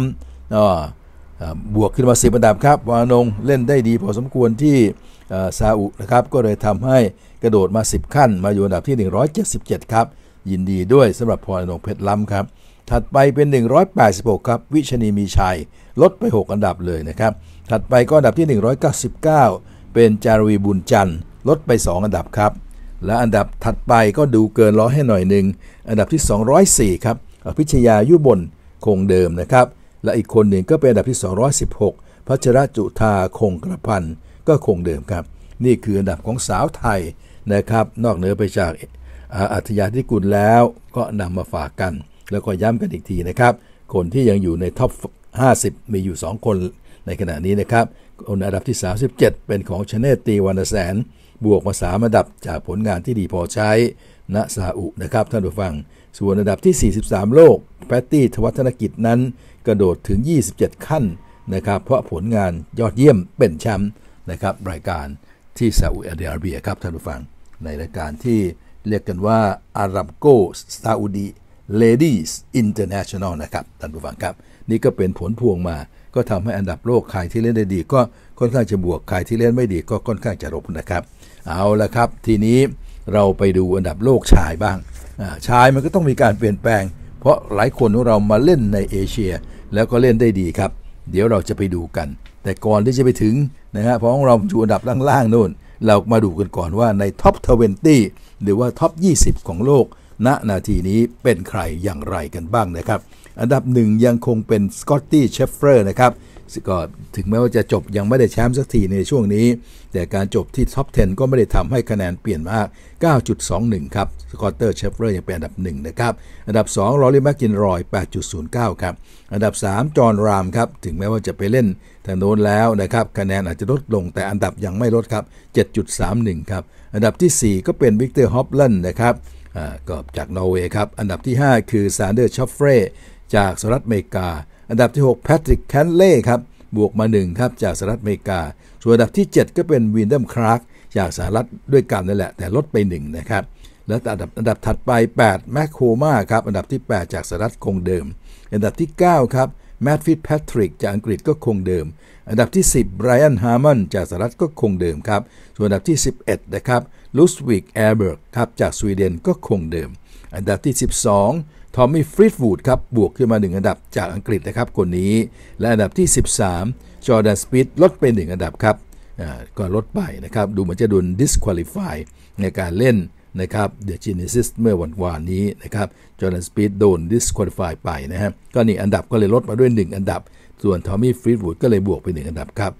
ำบวกขึ้นมา 10 อันดับครับพรอนงเล่นได้ดี พอสมควรที่ซาอุนะครับ ก็เลยทำให้กระโดดมา 10 ขั้น มาอยู่อันดับที่177ครับยินดีด้วยสำหรับพรอนงเพชรล้ำครับถัดไปเป็น 186ครับ วิชนีมีชัย ลดไป 6 อันดับเลยนะครับ ถัดไปก็อันดับที่ 199 เป็นจารวีบุญจันทร์ ลดไป 2 อันดับครับและอันดับถัดไปก็ดูเกินร้อให้หน่อยหนึ่งอันดับที่ 204 ครับอภิชยายุบลคงเดิมนะครับ และอีกคนหนึ่งก็เป็นอันดับที่ 216พัชรจุธาคงกระพันก็คงเดิมครับ นี่คืออันดับของสาวไทยนะครับ นอกเหนือไปจากอัธยาธิกุลแล้วก็นำมาฝากกัน แล้วก็ย้ำกันอีกทีนะครับ คนที่ยังอยู่ในท็อป50 มีอยู่ 2 คนในขณะนี้นะครับ คนอันดับที่ 37 เป็นของชเนตตีวรรณแสนบวกมาสามระดับจากผลงานที่ดีพอใช้ณซาอุนะครับ ท่านผู้ฟังส่วนระดับที่ 43 โลก แพตตี้ทวัฒนกิจนั้น กระโดดถึง 27 ขั้นนะครับเพราะผลงานยอดเยี่ยมเป็นแชมป์นะครับรายการที่ซาอุดิอาระเบียครับ ท่านผู้ฟังในรายการที่เรียกกันว่าอารับโกซาอุดีเลดี้สอินเตอร์เนชั่นแนลนะครับท่านผู้ฟังครับ นี่ก็เป็นผลพวงมา ก็ทำให้อันดับโลก ใครที่เล่นได้ดีก็ค่อนข้างจะบวกใครที่เล่นไม่ดีก็ค่อนข้างจะลบนะครับ เอาละครับ ทีนี้เราไปดูอันดับโลกชายบ้างชายมันก็ต้องมีการเปลี่ยนแปลง เพราะหลายคนของเรามาเล่นในเอเชีย แล้วก็เล่นได้ดีครับ เดี๋ยวเราจะไปดูกัน แต่ก่อนที่จะไปถึงนะฮะพอาเราอยู่อันดับล่างๆนู่นเรามาดูกันก่อนว่าใน ท็อป 20 หรือว่าท็อป20 ของโลกณนะนาทีนี้เป็นใครอย่างไรกันบ้างนะครับ อันดับหนึ่งยังคงเป็นสกอตตี้เชฟเฟอร์นะครับก็ถึงแม้ว่าจะจบยังไม่ได้แชมป์สักทีในช่วงนี้ แต่การจบที่ท็อป 10 ก็ไม่ได้ทำให้คะแนนเปลี่ยนมาก 9.21 ครับสกอตเตอร์เชฟเลอร์ยังเป็นอันดับ 1 นะครับ อันดับ2ลอรีแมกกินรอย 8.09 ครับ อันดับ 3จอห์นรามครับ ถึงแม้ว่าจะไปเล่นทางโน้นแล้วนะครับ คะแนนอาจจะลดลงแต่อันดับยังไม่ลดครับ 7.31 ครับ อันดับที่ 4 ก็เป็นวิกเตอร์ฮอปเลนนะครับก็จากนอร์เวย์ครับ อันดับที่ 5 คือซานเดอร์ชอฟเฟรจากสหรัฐอเมริกาอันดับที่6แพทริกแคนเล่ครับบวกมา1ครับจากสหรัฐอเมริกาส่วนอันดับที่ 7 ก็เป็นวินเดมคลาร์กจากสหรัฐด้วยกันนั่นแหละแต่ลดไป1นะครับและอันดับอันดับถัดไป8แมคโคมาครับอันดับที่ 8 จากสหรัฐคงเดิม อันดับที่9ครับแมดฟิตแพทริกจากอังกฤษก็คงเดิม อันดับที่ 10ไบรอันฮาร์มันจากสหรัฐก็คงเดิมครับ ส่วนอันดับที่ 11นะครับลูสวิกแอร์เบิร์กครับจากสวีเดนก็คงเดิม อันดับที่ 12ทอมมี่ฟรีดวูดครับบวกขึ้นมา 1 อันดับจากอังกฤษนะครับคนนี้ และอันดับที่ 13จอร์แดนสปิดลดเป็น1อันดับครับก็ลดไปนะครับดูเหมือนจะโดน disqualify ในการเล่นนะครับเดอะจีเนซิสเมื่อวันวานนี้นะครับจอร์แดนสปีดโดน disqualify ไปนะฮะก็นี่อันดับก็เลยลดมาด้วย 1 อันดับ ส่วนทอมมี่ฟรีดวูดก็เลยบวกไป 1 อันดับครับ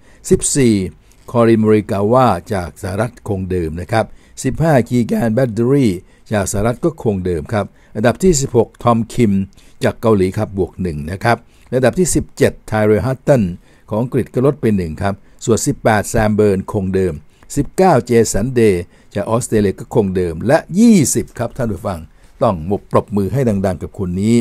14 คอริมริกาว่าจากสหรัฐคงเดิมนะครับ15คีแกนแบตเตอรี่จากสหรัฐก็คงเดิมครับอันดับที่ 16 ทอมคิม จากเกาหลีครับบวก1นะครับอันดับที่ 17 ไทเรฮัตตัน ของอังกฤษก็ลดไป1ครับ ส่วน 18 แซมเบิร์น คงเดิม 19 เจสันเดย์จากออสเตรเลียก็คงเดิมและ 20 ครับท่านผู้ฟัง ต้องมบปรบมือให้ดังๆ กับคนนี้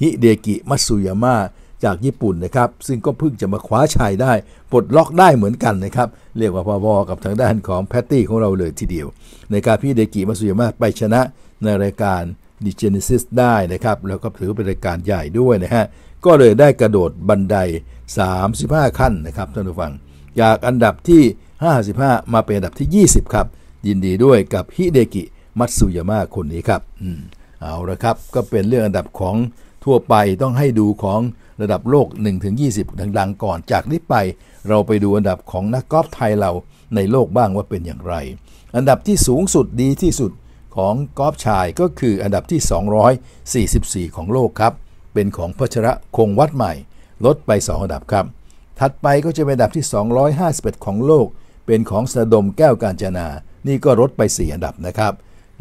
ฮิเดกิมัตสุยาม่า จากญี่ปุ่นนะครับ ซึ่งก็เพิ่งจะมาคว้าชัยได้ปลดล็อกได้เหมือนกันนะครับเรียกว่าพอๆกับทางด้านของแพตตี้ของเราเลยทีเดียว ในการพี่เดกิมัสุยามะไปชนะในรายการดิเจนซิสได้นะครับ แล้วก็ถือเป็นรายการใหญ่ด้วยนะฮะ ก็เลยได้กระโดดบันได 35 ขั้นนะครับท่านผู้ฟังจากอันดับที่ 55 มาเป็นอันดับที่ 20 ครับ ยินดีด้วยกับฮิเดกิ มัตสุยามะคนนี้ครับอเอาละครับก็เป็นเรื่องอันดับของทั่วไปต้องให้ดูของระดับโลก 1-20 ดังๆ ก่อนจากนี้ไปเราไปดูอันดับของนักกอล์ฟไทยเราในโลกบ้างว่าเป็นอย่างไร อันดับที่สูงสุดดีที่สุดของกอล์ฟชายก็คืออันดับที่ 244 ของโลกครับ เป็นของพชระคงวัดใหม่ ลดไป 2 อันดับครับ ถัดไปก็จะเป็นอันดับที่ 251 ของโลก เป็นของสะดมแก้วกาญจนา นี่ก็ลดไป 4 อันดับนะครับ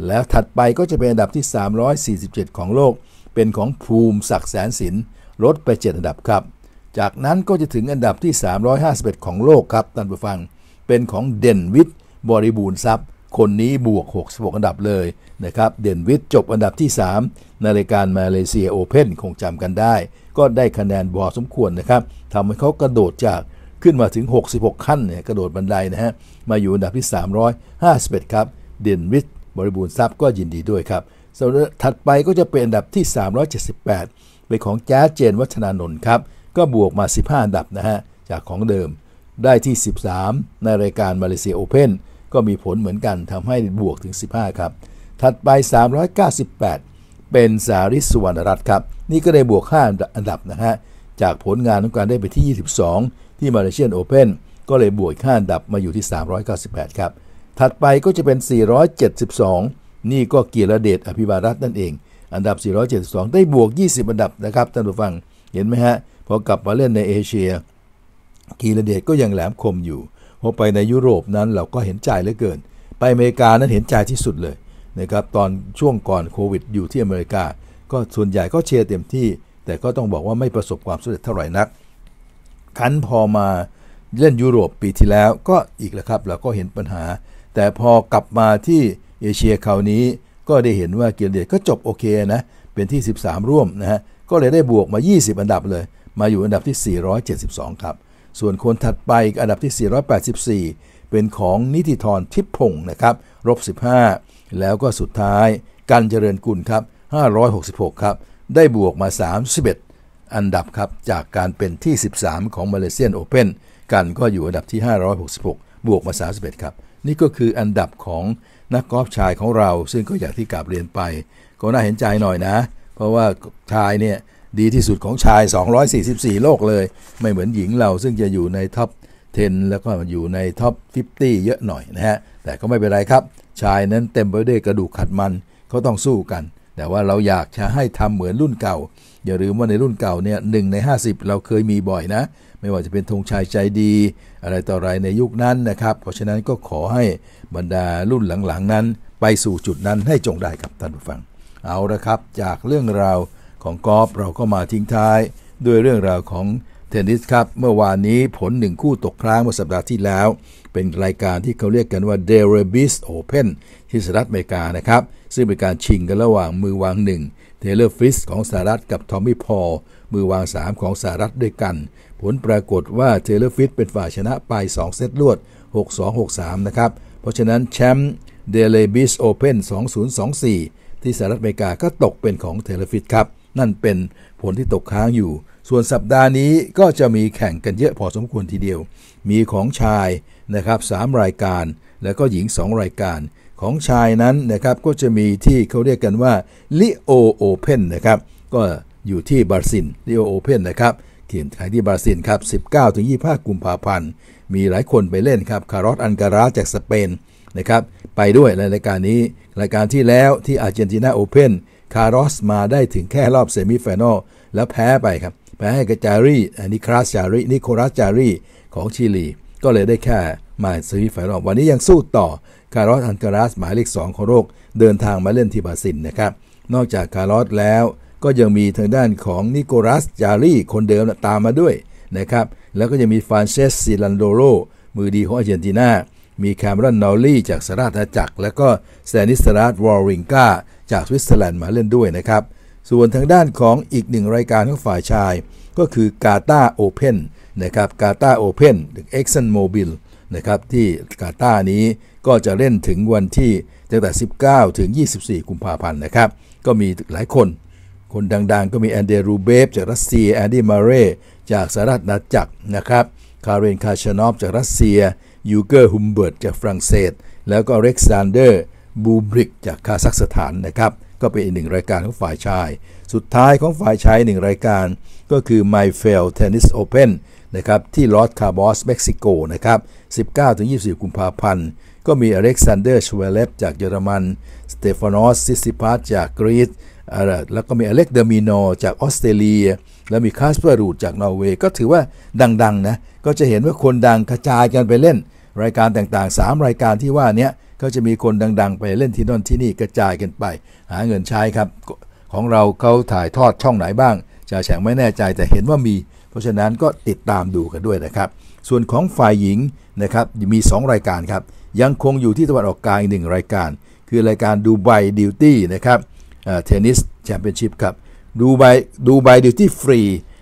แล้วถัดไปก็จะเป็นอันดับที่ 347 ของโลก เป็นของภูมิ ศักดิ์แสนสินปลดไป 7 อันดับครับ จากนั้นก็จะถึงอันดับที่ 351 ของโลกครับท่านผู้ฟัง เป็นของเด่นวิทย์บริบูรณ์ทรัพย์คนนี้บวก 66 อันดับเลยนะครับเด่นวิทย์จบอันดับที่ 3 ในรายการมาเลเซียโอเพนคงจำกันได้ ก็ได้คะแนนบอสมควรนะครับทำให้เขากระโดดจากขึ้นมาถึง 66 ขั้นเนี่ยกระโดดบันไดนะฮะมาอยู่อันดับที่ 351 ครับ เด่นวิทย์บริบูรณ์ทรัพย์ก็ยินดีด้วยครับสำหรับถัดไปก็จะเป็นอันดับที่ 378เป็นของแจ๊เจนวัฒนานนท์ครับ ก็บวกมา 15 อันดับนะฮะจากของเดิม ได้ที่ 13 ในรายการมาเลเซียโอเพนก็มีผลเหมือนกันทำให้บวกถึง 15 ครับ ถัดไป 398 เป็นสาริสวรรณรัตน์ครับ นี่ก็ได้บวก 5 อันดับนะฮะ จากผลงานของการได้ไปที่ 22 ที่มาเลเซียนโอเพ่น ก็เลยบวก5 อันดับมาอยู่ที่ 398 ครับ ถัดไปก็จะเป็น 472 นี่ก็เกียรเดชอภิบาลรัตน์นั่นเอง อันดับ 472 ได้บวก 20 อันดับนะครับท่านผู้ฟัง เห็นไหมฮะ พอกลับมาเล่นในเอเชีย กีรเดชก็ยังแหลมคมอยู่พอไปในยุโรปนั้นเราก็เห็นใจเหลือเกิน ไปอเมริกานั้นเห็นใจที่สุดเลยนะครับตอนช่วงก่อนโควิดอยู่ที่อเมริกา ก็ส่วนใหญ่ก็เชียร์เต็มที่ แต่ก็ต้องบอกว่าไม่ประสบความสำเร็จเท่าไหร่นัก คันพอมาเล่นยุโรปปีที่แล้วก็อีกแล้วครับเราก็เห็นปัญหา แต่พอกลับมาที่เอเชียคราวนี้ ก็ได้เห็นว่าเกียรติเดชก็จบโอเคนะเป็นที่ 13 ร่วมนะฮะก็เลยได้บวกมา 20 อันดับเลย มาอยู่อันดับที่ 472 ครับส่วนคนถัดไปอันดับที่ 484 เป็นของนิติธรทิพพงศ์นะครับรบ 15 แล้วก็สุดท้ายกันเจริญกุลครับ 566 ครับ ได้บวกมา 31 อันดับครับ จากการเป็นที่ 13 ของมาเลเซียนโอเพนกันก็อยู่อันดับที่ 566 บวกมา 31 ครับ นี่ก็คืออันดับของนักกอล์ฟชายของเรา ซึ่งก็อย่างที่กับเรียนไป ก็น่าเห็นใจหน่อยนะ เพราะว่าชายเนี่ยดีที่สุดของชาย 244 โลกเลย ไม่เหมือนหญิงเราซึ่งจะอยู่ในท็อป 10 แล้วก็อยู่ในท็อป 50 เยอะหน่อยนะฮะ แต่ก็ไม่เป็นไรครับ ชายนั้นเต็มไปด้วยกระดูกขัดมัน เขาต้องสู้กัน แต่ว่าเราอยากจะให้ทำเหมือนรุ่นเก่า อย่าลืมว่าในรุ่นเก่าเนี่ยหนึ่งใน 50 เราเคยมีบ่อยนะ ไม่ว่าจะเป็นธงชายใจดี อะไรต่ออะไรในยุคนั้นนะครับ เพราะฉะนั้นก็ขอให้บรรดารุ่นหลังๆนั้น ไปสู่จุดนั้นให้จงได้ครับท่านผู้ฟัง เอาละครับ จากเรื่องราวของกอล์ฟเราก็มาทิ้งท้าย ด้วยเรื่องราวของเทนนิสครับ เมื่อวานนี้ผลหนึ่งคู่ตกครางเมื่อสัปดาห์ที่แล้วเป็นรายการที่เขาเรียกกันว่า d e r b i s Open ที่สหรัฐอเมริกา นะครับ ซึ่งเป็นการชิงกันระหว่างมือวางหนึ่งเทเลอร์ฟิสของสหรัฐกับทอมมี่พอลมือวาง 3 ของสหรัฐด้วยกัน ผลปรากฏว่าเทเลอร์ฟิสเป็นฝ่ายชนะไป 2 เซตรวด 6-2-6-3 นะครับ เพราะฉะนั้นแชมป์เดลเลบิสโอเพน2024ที่สหรัฐอเมริกาก็ตกเป็นของเทเลอร์ฟิสครับนั่นเป็นผลที่ตกค้างอยู่ ส่วนสัปดาห์นี้ก็จะมีแข่งกันเยอะพอสมควรทีเดียว มีของชายนะครับสามรายการ แล้วก็หญิง 2 รายการ ของชายนั้นนะครับ ก็จะมีที่เขาเรียกกันว่าลิโอโอเพนนะครับ ก็อยู่ที่บราซิลลิโอโอเพนนะครับเขียนขายที่บราซิลครับ 19-25กุมภาพันธ์ มีหลายคนไปเล่นครับ คารอสอันการาจากสเปนนะครับไปด้วยรายการนี้ รายการที่แล้วที่อาร์เจนตินาโอเพนคาร์อสมาได้ถึงแค่รอบเซมิฟแนลแล้วแพ้ไปครับแพ้ให้กับจารีอันนี้คราสจารีนิโคลัสจารีของชิลี ก็เลยได้แค่มาเซมิฟแนลวันนี้ยังสู้ต่อคารอสอันการาสหมายเลข2ของโลกเดินทางมาเล่นที่บราซิลนะครับนอกจากคารอสแล้ว ก็ยังมีทางด้านของนิโคลัสจารีคนเดิมตามมาด้วยนะครับแล้วก็จะมีฟานเชสซิลันโดโรมือดีของอาร์เจนตินา มีแคมรอนนอลลี่ จากสหราชอาณาจักรแล้วก็แซนิสตราดวอริงกาจากสวิตเซอร์แลนด์มาเล่นด้วยนะครับ ส่วนทางด้านของอีกหนึ่งรายการของฝ่ายชายก็คือกาตาโอเพนนะครับกาตาโอเพนหรือเอ็กซ์ันโมบิลนะครับที่กาตานี้ก็จะเล่นถึงวันที่ตั้งแต่ 19 ถึง 24 กุมภาพันธ์นะครับ ก็มีหลายคน คนดังๆ ก็มีแอนเดรูเบฟจากรัสเซียแอนดี้มาเรจากสหรัฐนาาจักรนะครับคาเรนคาชานอฟจากรัสเซียยูเกอร์ฮุมเบิร์ตจากฝรั่งเศส แล้วก็เร็กซานเดอร์บูบริกจากคาซัคสถานนะครับ ก็เป็นอีกหนึ่งรายการของฝ่ายชาย สุดท้ายของฝ่ายชายหนึ่งรายการก็คือ My f a i l Tennis Open นะครับที่ลอสคาบอสเม็กซิโกนะครับ1 9 2 4กุมภาพันธ์ ก็มีอเล็กซานเดอร์ชเวเลฟจากเยอรมัน สเตฟานอสซิซิพาสจากกรีซแล้วก็มีอเล็กเดมิโนจากออสเตรเลีย แล้วมีคาสเปอร์รูดจากนอร์เวย์ก็ถือว่าดังๆนะก็จะเห็นว่าคนดังกระจายกันไปเล่น รายการต่างๆ 3 รายการที่ว่านี้ก็จะมีคนดัง ๆ ไปเล่นที่นั่นที่นี่กระจายกันไป หาเงินใช้ครับ ของเราเขาถ่ายทอดช่องไหนบ้างจะแฉงไม่แน่ใจแต่เห็นว่ามี เพราะฉะนั้นก็ติดตามดูกันด้วยนะครับ ส่วนของฝ่ายหญิงนะครับ มี 2 รายการครับ ยังคงอยู่ที่ตะวันออกกลางอีกหนึ่งรายการ คือรายการดูไบดิวตี้นะครับเทนนิสแชมเปี้ยนชิพครับดูไบดูไบดิวตี้ฟรี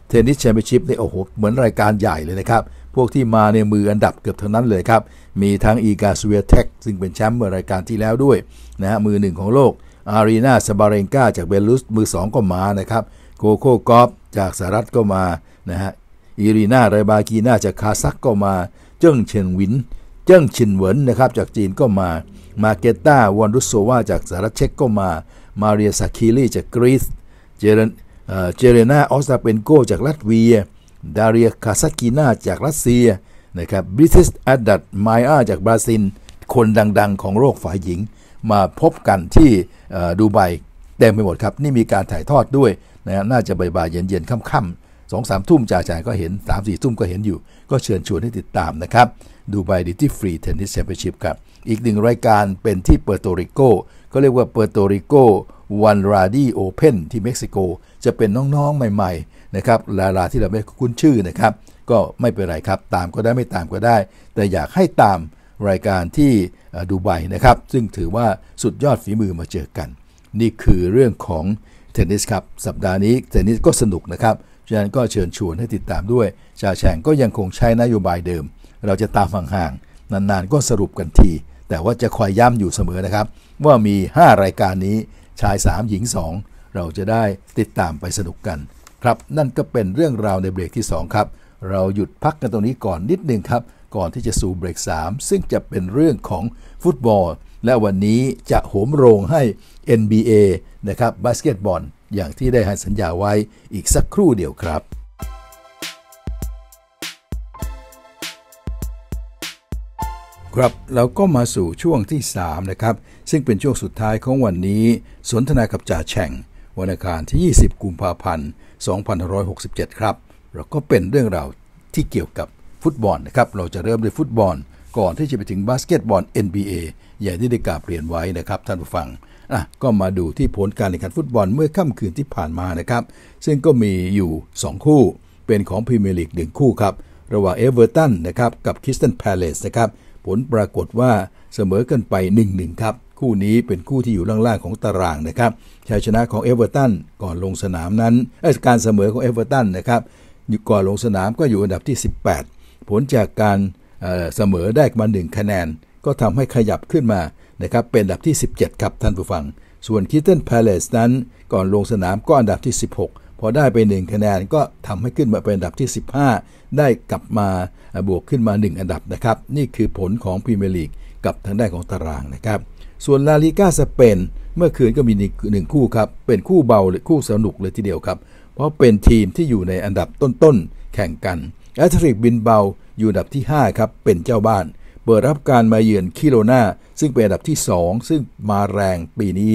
เทนนิสแชมเปี้ยนชิพนี่โอ้โหเหมือนรายการใหญ่เลยนะครับพวกที่มาในมืออันดับเกือบทั้งนั้นเลยครับ มีทั้งอีกาสเวียเทค ซึ่งเป็นแชมป์เมื่อรายการที่แล้วด้วยนะฮะมือหนึ่งของโลกอารีนาสบาเรงกาจากเบลุสมือ2 ก็มานะครับโกโคกอฟจากสหรัฐก็มานะฮะอีรีนาไรบากีนาจากคาซักก็มาเจิ้งเฉินวินเจิ้งชินเหวินนะครับจากจีนก็มา มาเกต้าวอนรุสโซวาจากสหรัฐเช็กก็มา มาเรียสักคิลีจากกรีซเจเรนเจเรนาออสตาเปนโกจากลัตเวียดาเรียคาซากินาจากรัสเซีย นะครับบริติสอัดดัตไมอาจากบราซิล คนดังๆ ของโรคฝ่ายหญิง มาพบกันที่ดูไบเต็มไปหมดครับ นี่มีการถ่ายทอดด้วยนะน่าจะบ่ายๆเย็นๆค่ำๆสองสามทุ่มจ่าจ่ายก็เห็น3ามสี่ทุ่มก็เห็นอยู่ ก็เชิญชวนให้ติดตามนะครับ ดูไบดิที่ฟรีเทนนิสแชมเปี้ยนชิพครับอีกหนึ่งรายการเป็นที่เปอร์โตริโกก็เรียกว่าเปอร์โตริโกวันราดีโอเพนที่เม็กซิโกจะเป็นน้องๆใหม่ ๆนะครับดาราที่เราไม่คุ้นชื่อนะครับก็ไม่เป็นไรครับตามก็ได้ไม่ตามก็ได้ แต่อยากให้ตามรายการที่ดูไบนะครับซึ่งถือว่าสุดยอดฝีมือมาเจอกัน นี่คือเรื่องของเทนนิสครับสัปดาห์นี้เทนนิสก็สนุกนะครับฉะนั้นก็เชิญชวน ให้ติดตามด้วย ชาแชงก็ยังคงใช้นโยบายเดิม เราจะตามห่างๆนานๆ ก็สรุปกันที แต่ว่าจะคอยย้ำอยู่เสมอนะครับ ว่ามี 5 รายการนี้ชาย 3 หญิง 2 เราจะได้ติดตามไปสนุกกันครับ นั่นก็เป็นเรื่องราวในเบรกที่ 2 ครับ เราหยุดพักกันตรงนี้ก่อนนิดนึงครับ ก่อนที่จะสู่เบรก 3 ซึ่งจะเป็นเรื่องของฟุตบอล และวันนี้จะโหมโรงให้ NBA นะครับบาสเกตบอลอย่างที่ได้ให้สัญญาไว้อีกสักครู่เดียวครับ ครับ เราก็มาสู่ช่วงที่ 3 นะครับ ซึ่งเป็นช่วงสุดท้ายของวันนี้ สนทนากับจ่าแฉ่งวันอังคารที่ 20 กุมภาพันธ์2567 ครับ เราก็เป็นเรื่องราวที่เกี่ยวกับฟุตบอลนะครับ เราจะเริ่มด้วยฟุตบอล ก่อนที่จะไปถึงบาสเกตบอล NBA อย่างที่ได้กาวเลี่ยนไว้นะครับ ท่านผู้ฟังอ่ะก็มาดูที่ผลการแข่งขันฟุตบอล เมื่อค่ำคืนที่ผ่านมานะครับ ซึ่งก็มีอยู่ 2 คู่ เป็นของพรีเมียร์ลีกหนึ่งคู่ครับ ระหว่างเอเวอร์ตันนะครับกับคิสตันพาเลสนะครับ ผลปรากฏว่าเสมอกันไป 1-1 ครับคู่นี้เป็นคู่ที่อยู่ล่างๆของตารางนะครับ ชัยชนะของเอเวอร์ตันก่อนลงสนามนั้นการเสมอของเอเวอร์ตันนะครับก่อนลงสนามก็อยู่อันดับที่ 18 ผลจากการเสมอได้มาหนึ่งคะแนน ก็ทำให้ขยับขึ้นมานะครับ เป็นอันดับที่ 17ครับท่านผู้ฟัง ส่วนคิทเทนพาเลสนั้น ก่อนลงสนามก็อันดับที่ 16พอได้ไป1คะแนนก็ทำให้ขึ้นมาเป็นอันดับที่ 15 ได้กลับมาบวกขึ้นมา 1 อันดับนะครับ นี่คือผลของพรีเมียร์ลีกกับทางด้านของตารางนะครับส่วนลาลิกาสเปนเมื่อคืนก็มีหนึ่งคู่ครับ เป็นคู่เบาหรือคู่สนุกเลยทีเดียวครับ เพราะเป็นทีมที่อยู่ในอันดับต้นๆ แข่งกันแอตเลติกบินเบาอยู่อันดับที่ 5 ครับ เป็นเจ้าบ้านเปิดรับการมาเยือนคิโลนาซึ่งเป็นอันดับที่ 2 ซึ่งมาแรงปีนี้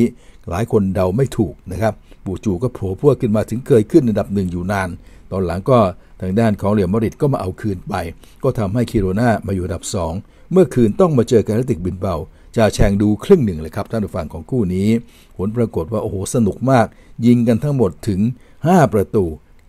หลายคนเดาไม่ถูกนะครับบูจูก็โผล่พวกขึ้นมาถึงเคยขึ้นอันดับหนึ่งอยู่นานตอนหลังก็ทางด้านของเหลียมมริดก็มาเอาคืนไปก็ทำให้คิโรนามาอยู่อันดับ 2 เมื่อคืนต้องมาเจอกับแอตเลติกบินเบาจะแชงดูครึ่งหนึ่งเลยครับท่านผู้ฟังของคู่นี้ผลปรากฏว่าโอ้โห สนุกมาก ยิงกันทั้งหมดถึง 5 ประตู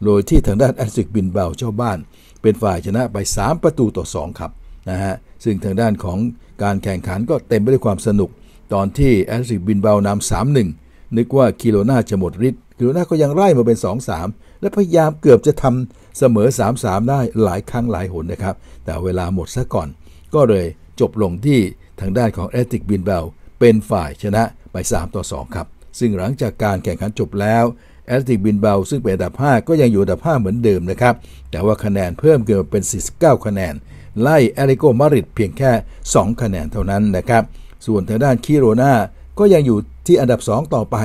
โดยที่ทางด้านแอสติกบินเบาเจ้าบ้าน เป็นฝ่ายชนะไป 3 ประตูต่อ 2 ครับนะฮะซึ่งทางด้านของการแข่งขันก็เต็มไปด้วยความสนุกตอนที่แอสติกบินเบานำสามหนึ่งนึกว่าคิโลนาจะหมดฤทธิ์คิโลนาก็ยังไล่มาเป็น 2-3 และพยายามเกือบจะทำเสมอ 3-3 ได้หลายครั้งหลายหนนะครับแต่เวลาหมดซะก่อน ก็เลยจบลงที่ทางด้านของแอตติกบินเบลเป็นฝ่ายชนะไป 3 ต่อ 2 ครับ ซึ่งหลังจากการแข่งขันจบแล้วแอตติกบินเบลซึ่งเป็นอันดับ 5 ก็ยังอยู่อันดับ 5 เหมือนเดิมนะครับ แต่ว่าคะแนนเพิ่มขึ้นเป็น49คะแนน ไล่เอริโกมาริดเพียงแค่ 2 คะแนนเท่านั้นนะครับ ส่วนทางด้านคิโรนาก็ยังอยู่ที่อันดับ 2 ต่อไป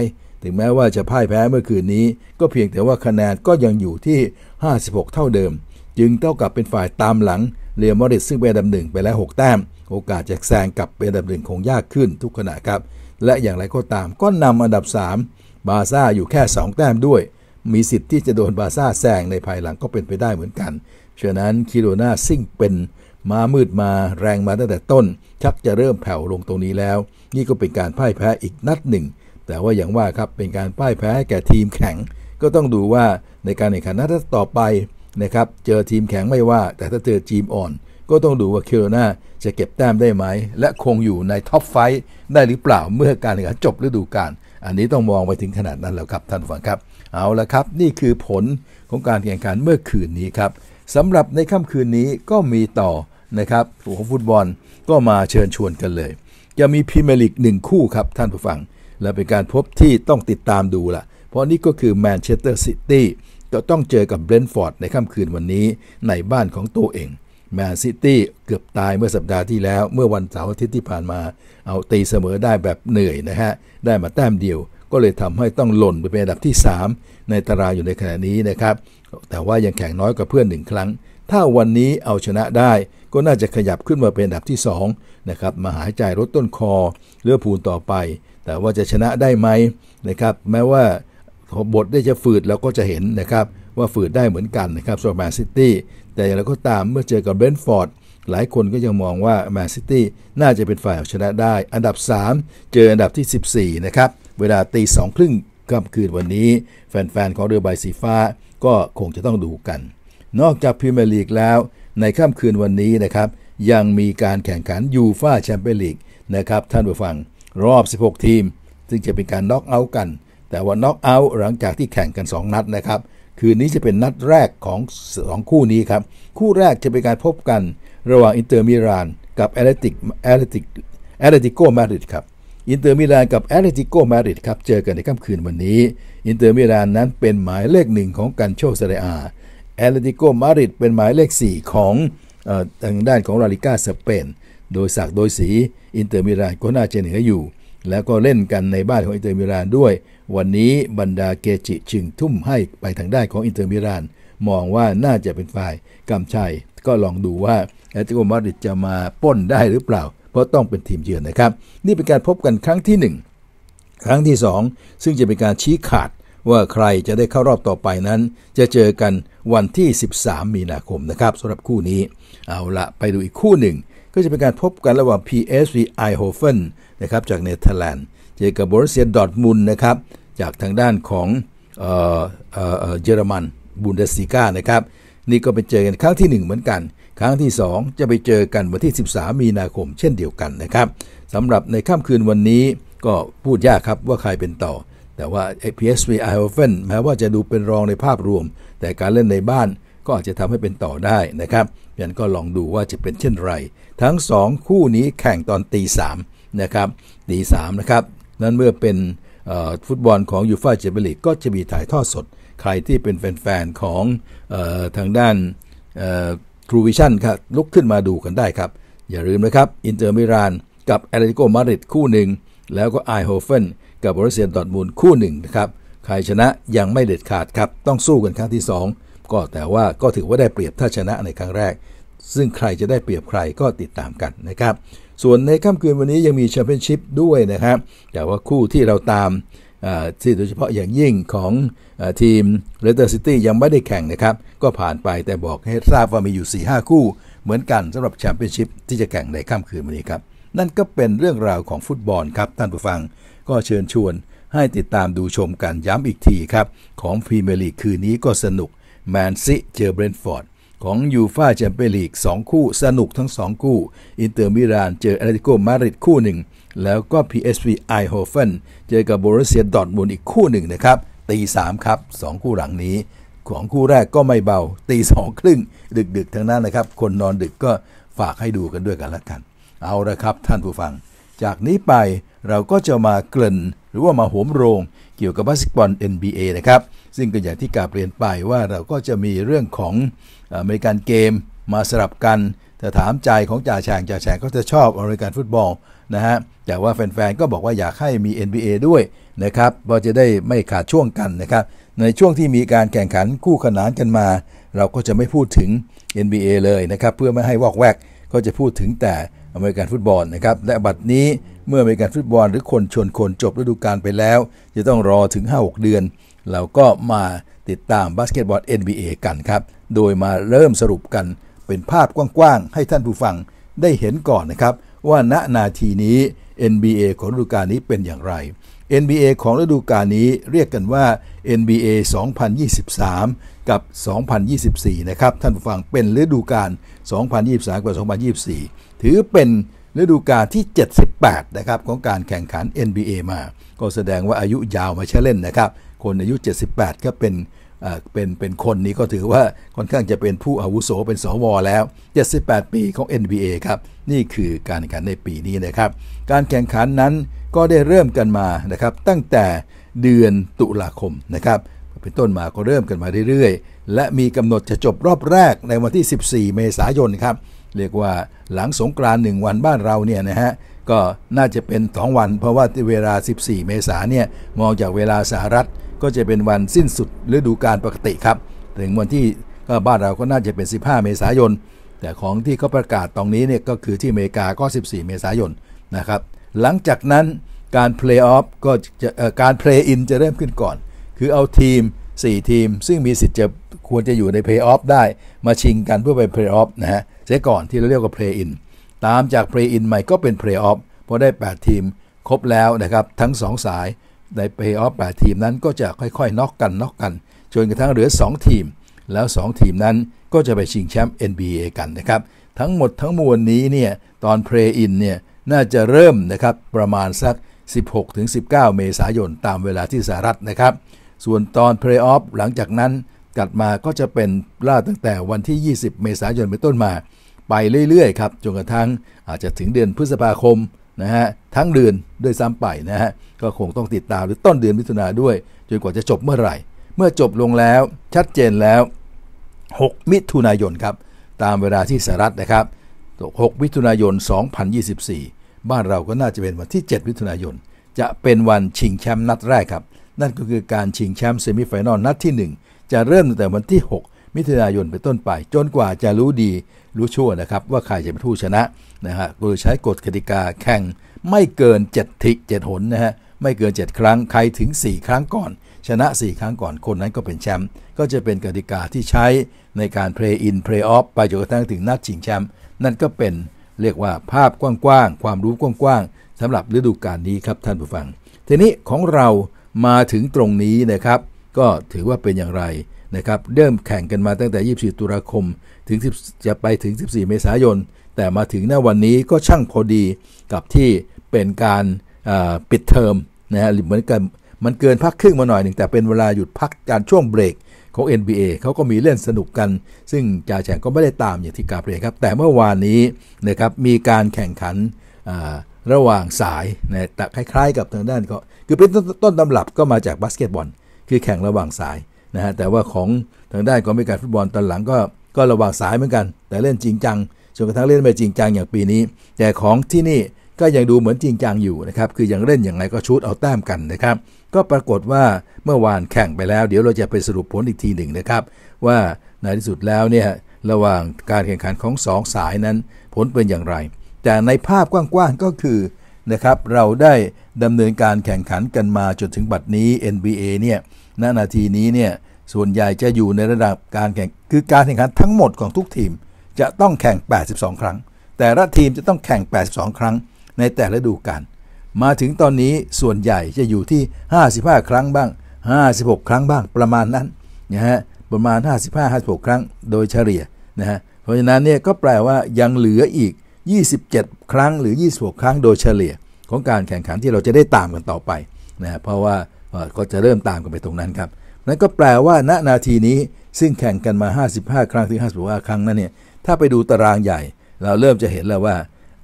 ถึงแม้ว่าจะพ่ายแพ้เมื่อคืนนี้ ก็เพียงแต่ว่าคะแนนก็ยังอยู่ที่ 56 เท่าเดิม จึงเท่ากับเป็นฝ่ายตามหลังเรียมอริดซึ่งเป็นอันดับหนึ่งไปแล้ว6แต้มโอกาสจะแซงกลับเป็นอันดับหนึ่งคงยากขึ้นทุกขณะครับ และอย่างไรก็ตามก็นำอันดับ 3 บาซ่าอยู่แค่ 2 แต้มด้วย มีสิทธิ์ที่จะโดนบาซ่าแซงในภายหลังก็เป็นไปได้เหมือนกัน ฉะนั้น คิโรนาซิ่งเป็นมามืดมาแรงมาตั้งแต่ต้น ชักจะเริ่มแผ่วลงตรงนี้แล้ว นี่ก็เป็นการพ่ายแพ้อีกนัดหนึ่ง แต่ว่าอย่างว่าครับเป็นการพ่ายแพ้แก่ทีมแข่งก็ต้องดูว่าในการแข่งขันนัดต่อไปนะครับเจอทีมแข็งไม่ว่า แต่ถ้าเจอทีมอ่อนก็ต้องดูว่าเคโรนาจะเก็บแต้มได้ไหม และคงอยู่ในท็อปไฟได้หรือเปล่าเมื่อการแข่งขันจบฤดูกาล อันนี้ต้องมองไปถึงขนาดนั้นแล้วครับ ท่านฟังครับ เอาละครับ นี่คือผลของการแข่งขันเมื่อคืนนี้ครับสำหรับในค่ำคืนนี้ก็มีต่อนะครับของฟุตบอล ก็มาเชิญชวนกันเลย จะมีพรีเมียร์ลีกหนึ่งคู่ครับท่านผู้ฟัง และเป็นการพบที่ต้องติดตามดูละ่ะเพราะนี่ก็คือแมนเชสเตอร์ซิตี้ก็ต้องเจอกับเบรนท์ฟอร์ดในค่ำคืนวันนี้ในบ้านของตัวเองแมนซิตี้เกือบตายเมื่อสัปดาห์ที่แล้วเมื่อวันเสาร์อาทิตย์ที่ผ่านมา เอาตีเสมอได้แบบเหนื่อยนะฮะ ได้มาแต้มเดียว ก็เลยทำให้ต้องหล่นไปเป็นอันดับที่ 3 ในตารางอยู่ในขณะนี้นะครับ แต่ว่ายังแข่งน้อยกว่าเพื่อนหนึ่งครั้ง ถ้าวันนี้เอาชนะได้ก็น่าจะขยับขึ้นมาเป็นอันดับที่2นะครับมาหายใจลดต้นคอเลือพูนต่อไป แต่ว่าจะชนะได้ไหมนะครับแม้ว่าบทได้จะฝืดเราก็จะเห็นนะครับว่าฝืดได้เหมือนกันนะครับโซแมนซิตี้แต่อย่างไรก็ตามเมื่อเจอกับเบน์ฟอร์ดหลายคนก็ยังมองว่าแมนซิตี้น่าจะเป็นฝ่ายชนะได้ อันดับ 3 เจออันดับที่ 14 นะครับ เวลาตีสองครึ่งค่ำคืนวันนี้ แฟนๆของเรือใบสีฟ้าก็คงจะต้องดูกัน นอกจากพรีเมียร์ลีกแล้ว ในค่ำคืนวันนี้นะครับ ยังมีการแข่งขันยูฟ่าแชมเปี้ยนลีกนะครับท่านผู้ฟังรอบ 16 ทีม ซึ่งจะเป็นการน็อกเอาท์กัน แต่ว่าน็อกเอาท์หลังจากที่แข่งกัน2นัดนะครับคืนนี้จะเป็นนัดแรกของสองคู่นี้ครับ คู่แรกจะเป็นการพบกันระหว่างอินเตอร์มิลานกับแอตเลติกแอตเลติกแอตเลติโกมาดริดครับอินเตอร์มิลานกับแอตเลติโกมาดริดครับเจอกันในค่ำคืนวันนี้ อินเตอร์มิลานนั้นเป็นหมายเลขหนึ่งของการโชเซเรียแอตเลติโกมาดริดเป็นหมายเลข 4 ของทางด้านของลาลิก้าสเปนโดยสักโดยสีอินเตอร์มิลานก็น่าจะเหนืออยู่ แล้วก็เล่นกันในบ้านของอินเตอร์มิลานด้วยวันนี้บรรดาเกจิจึงทุ่มให้ไปทางได้ของอินเตอร์มิลาน มองว่าน่าจะเป็นฝ่ายกำชัยก็ลองดูว่าแอตเลติโกมาดริดจะมาป้นได้หรือเปล่า เพราะต้องเป็นทีมเยือนนะครับ นี่เป็นการพบกันครั้งที่ 1 ครั้งที่ 2 ซึ่งจะเป็นการชี้ขาดว่าใครจะได้เข้ารอบต่อไปนั้น จะเจอกันวันที่ 13 มีนาคมนะครับสำหรับคู่นี้เอาละไปดูอีกคู่หนึ่ง ก็จะเป็นการพบกันระหว่าง PSV Eindhoven นะครับจากเนเธอร์แลนด์เจอกับบรุสเซียดอร์ทมุนนะครับจากทางด้านของเยอรมันบุนเดสซิก้านะครับนี่ก็ไปเจอกันครั้งที่ 1 เหมือนกัน ครั้งที่ 2 จะไปเจอกันวันที่ 13 มีนาคมเช่นเดียวกันนะครับสำหรับในค่ำคืนวันนี้ก็พูดยากครับว่าใครเป็นต่อ แต่ว่า PSV i h o f e n แม้ว่าจะดูเป็นรองในภาพรวม แต่การเล่นในบ้านก็อาจจะทำให้เป็นต่อได้นะครับยันก็ลองดูว่าจะเป็นเช่นไรทั้ง 2 คู่นี้แข่งตอนตีสามนะครับตีสามนะครับนั้นเมื่อเป็นฟุตบอลของยูฟ่าเจเปลีกก็จะมีถ่ายทอดสด ใครที่เป็นแฟนๆของทางด้านทรูวิชั่นครับลุกขึ้นมาดูกันได้ครับ อย่าลืมนะครับอินเตอร์มิรานกับแอตเลติโกมาดริดคู่หนึ่ง แล้วก็ไอโฮเฟนกับบริเซียนดอดมูลคู่หนึ่งนะครับ ใครชนะยังไม่เด็ดขาดครับ ต้องสู้กันครั้งที่ 2ก็แต่ว่าก็ถือว่าได้เปรียบถ้าชนะในครั้งแรก ซึ่งใครจะได้เปรียบใครก็ติดตามกันนะครับส่วนในค่ำคืนวันนี้ยังมีแชมเปี้ยนชิพด้วยนะครับแต่ว่าคู่ที่เราตามที่โดยเฉพาะอย่างยิ่งของอทีมเลสเตอร์ซิตี้ยังไม่ได้แข่งนะครับ ก็ผ่านไปแต่บอกให้ทราบว่ามีอยู่ 4-5 คู่ เหมือนกันสำหรับแชมเปี้ยนชิพที่จะแข่งในค่ำคืนวันนี้ครับ นั่นก็เป็นเรื่องราวของฟุตบอลครับ ท่านผู้ฟังก็เชิญชวนให้ติดตามดูชมกันย้ำอีกทีครับของพรีเมียร์ลีกคืนนี้ก็สนุกแมนซิเจอเบรนฟอร์ดของยูฟาแชมเปี้ยนลีก 2 คู่สนุกทั้ง 2 คู่ อินเตอร์มิลานเจอแอตเลติโกมาดริดคู่หนึ่งแล้วก็ PSV ไอโฮเฟนเจอกับบรูเซียดอรทมูลอีกคู่หนึ่งนะครับตีสามครับ 2 คู่หลังนี้ ของคู่แรกก็ไม่เบาตีสองครึ่งดึกๆ ทั้งนั้นนะครับ คนนอนดึกก็ฝากให้ดูกันด้วยกันละกัน เอาละครับท่านผู้ฟัง จากนี้ไปเราก็จะมาเกริ่นหรือว่ามาโหมโรง เกี่ยวกับบาสเกตบอล NBA นะครับซึ่งก็อย่างที่กาเปลี่ยนไปว่าเราก็จะมีเรื่องของอเมริกันเกมมาสลับกัน แต่ถามใจของจ่าแฉงจ่าแฉงก็จะชอบอเมริกันฟุตบอลนะฮะแต่ว่าแฟนๆก็บอกว่าอยากให้มี NBA ด้วยนะครับเพราจะได้ไม่ขาดช่วงกันนะครับในช่วงที่มีการแข่งขันคู่ขนานกันมา เราก็จะไม่พูดถึง NBA เลยนะครับเพื่อไม่ให้วอกแวกก็จะพูดถึงแต่อเมริกันฟุตบอลนะครับและบัดนี้เมื่ออเมริกันฟุตบอลหรือคนชนคนจบฤดูกาลไปแล้ว จะต้องรอถึง 5-6 เดือน เราก็มาติดตามบาสเกตบอล NBA กันครับ โดยมาเริ่มสรุปกันเป็นภาพกว้างๆ ให้ท่านผู้ฟังได้เห็นก่อนนะครับว่าณนาทีนี้ NBA ของฤดูกาลนี้เป็นอย่างไร NBA ของฤดูกาลนี้เรียกกันว่า NBA 2023 กับ 2024 นะครับท่านผู้ฟังเป็นฤดูกาล 2023 กับ 2024 ถือเป็นฤดูกาลที่ 78 นะครับ ของการแข่งขัน NBA มา ก็แสดงว่าอายุยาวมาใช้เล่นนะครับคนอายุ 78 ก็เป็นเป็น เป็นคนนี้ก็ถือว่าค่อนข้างจะเป็นผู้อาวุโสเป็นสวแล้ว 78 ปีของ NBA ครับ นี่คือการแข่งขันในปีนี้นะครับ การแข่งขันนั้นก็ได้เริ่มกันมานะครับ ตั้งแต่เดือนตุลาคมนะครับเป็นต้นมาก็เริ่มกันมาเรื่อยๆ และมีกำหนดจะจบรอบแรกในวันที่ 14 เมษายนครับ เรียกว่าหลังสงกรานต์หนึ่งวันบ้านเราเนี่ยนะฮะก็น่าจะเป็นสองวัน เพราะว่าเวลา 14 เมษาเนี่ยมองจากเวลาสหรัฐก็จะเป็นวันสิ้นสุดฤดูกาลปกติครับ ถึงวันที่ก็บ้านเราก็น่าจะเป็น 15 เมษายน แต่ของที่เขาประกาศตรงนี้เนี่ยก็คือที่อเมริกาก็ 14 เมษายนนะครับ หลังจากนั้นการเพลย์ออฟก็จะการเพลย์อินจะเริ่มขึ้นก่อน คือเอาทีม 4 ทีม ซึ่งมีสิทธิ์จะควรจะอยู่ในเพลย์ออฟได้มาชิงกันเพื่อไปเพลย์ออฟนะฮะเสียก่อนที่เราเรียกว่าเพลย์อินตามจากเพลย์อินใหม่ก็เป็นเพลย์ออฟพอได้ 8 ทีมครบแล้วนะครับ ทั้ง 2 สายในเพย์ออฟแปดทีมนั้นก็จะค่อยๆน็อกกันน็อกกัน จนกระทั่งเหลือ 2 ทีม แล้ว 2 ทีมนั้นก็จะไปชิงแชมป์ NBA กันนะครับ ทั้งหมดทั้งมวลนี้เนี่ยตอนเพลย์อินเนี่ยน่าจะเริ่มนะครับประมาณสัก 16-19 เมษายนตามเวลาที่สหรัฐนะครับส่วนตอนเพลย์ออฟหลังจากนั้นกลับมาก็จะเป็นล่าตั้งแต่วันที่ 20 เมษายนเป็นต้นมา ไปเรื่อยๆครับจนกระทั่งอาจจะถึงเดือนพฤษภาคมนะฮะทั้งเดือนด้วยซ้ำไปนะฮะก็คงต้องติดตามหรือต้นเดือนมิถุนาด้วยจนกว่าจะจบเมื่อไหร่ เมื่อจบลงแล้วชัดเจนแล้ว 6 มิถุนายนครับตามเวลาที่สหรัฐนะครับ6มิถุนายน 2024 บ้านเราก็น่าจะเป็นวันที่7มิถุนายนจะเป็นวันชิงแชมป์นัดแรกครับนั่นก็คือการชิงแชมป์เซมิไฟแนลนัดที่ 1 จะเริ่มตั้งแต่วันที่ 6 มิถุนายนเป็นต้นไป จนกว่าจะรู้ดีรู้ชั่วนะครับว่าใครจะเป็นผู้ชนะนะฮะโดยใช้กฎกติกาแข่ง ไม่เกิน7ทิ็7หนนะฮะไม่เกิน 7 ครั้งใครถึง 4 ครั้งก่อน ชนะ 4 ครั้งก่อนคนนั้นก็เป็นแชมป์ก็จะเป็นกติกาที่ใช้ในการเพลย์อินเพลย์ออฟไปจนกระทั่งถึงนัดชิงแชมป์นั่นก็เป็นเรียกว่าภาพกว้าง ๆ ความรู้กว้าง ๆสำหรับฤดูกาลนี้ครับ ท่านผู้ฟัง ทีนี้ของเรามาถึงตรงนี้นะครับก็ถือว่าเป็นอย่างไรนะครับเริ่มแข่งกันมาตั้งแต่24ตุลาคมถึงจะไปถึง 14 เมษายนแต่มาถึงในวันนี้ก็ช่างพอดีกับที่เป็นการปิดเทอมนะฮะเหมือนกันมันเกินพักครึ่งมาหน่อยหนึ่งแต่เป็นเวลาหยุดพักการช่วงเบรกของ NBA เขาก็มีเล่นสนุกกัน ซึ่งจ่าแฉงก็ไม่ได้ตามอย่างที่กาเปรียครับแต่เมื่อวานนี้นะครับมีการแข่งขันระหว่างสายนะแต่คล้ายๆกับทางด้านก็ คือเป็นต้นตำรับก็มาจากบาสเกตบอล คือแข่งระหว่างสายนะฮะแต่ว่าของทางด้านกอมีการฟุตบอลตอนหลังก็ก็ระหว่างสายเหมือนกัน แต่เล่นจริงจังจนกระทั่งเล่นไปจริงจังอย่างปีนี้ แต่ของที่นี่ก็ยังดูเหมือนจริงจังอยู่นะครับคือยังเล่นอย่างไรก็ชุดเอาแต้มกันนะครับก็ปรากฏว่าเมื่อวานแข่งไปแล้วเดี๋ยวเราจะไปสรุปผลอีกทีหนึ่งนะครับว่าในที่สุดแล้วเนี่ยระหว่างการแข่งขันของ2สสายนั้นผลเป็นอย่างไร แต่ในภาพกว้าง ๆ ก็คือนะครับเราได้ดำเนินการแข่งขันกันมาจนถึงบัดนี้ NBA เนี่ยณนาทีนี้เนี่ยส่วนใหญ่จะอยู่ในระดับการแข่งคือการแข่งขันทั้งหมดของทุกทีมจะต้องแข่ง 82 ครั้ง แต่ละทีมจะต้องแข่ง 82 ครั้ง ในแต่ละฤดูกาลมาถึงตอนนี้ ส่วนใหญ่จะอยู่ที่ 55 ครั้งบ้าง 56 ครั้งบ้าง ประมาณนั้น นะฮะ ประมาณ 55-56 ครั้ง โดยเฉลี่ย นะฮะ เพราะฉะนั้นเนี่ยก็แปลว่ายังเหลืออีก 27 ครั้งหรือ 26 ครั้งโดยเฉลี่ย ของการแข่งขันที่เราจะได้ตามกันต่อไป นะเพราะว่าก็จะเริ่มตามกันไปตรงนั้นครับนั่นก็แปลว่า ณ นาทีนี้ ซึ่งแข่งกันมา 55ครั้งถึง55ครั้งนั้นเนี่ยถ้าไปดูตารางใหญ่ เราเริ่มจะเห็นแล้วว่า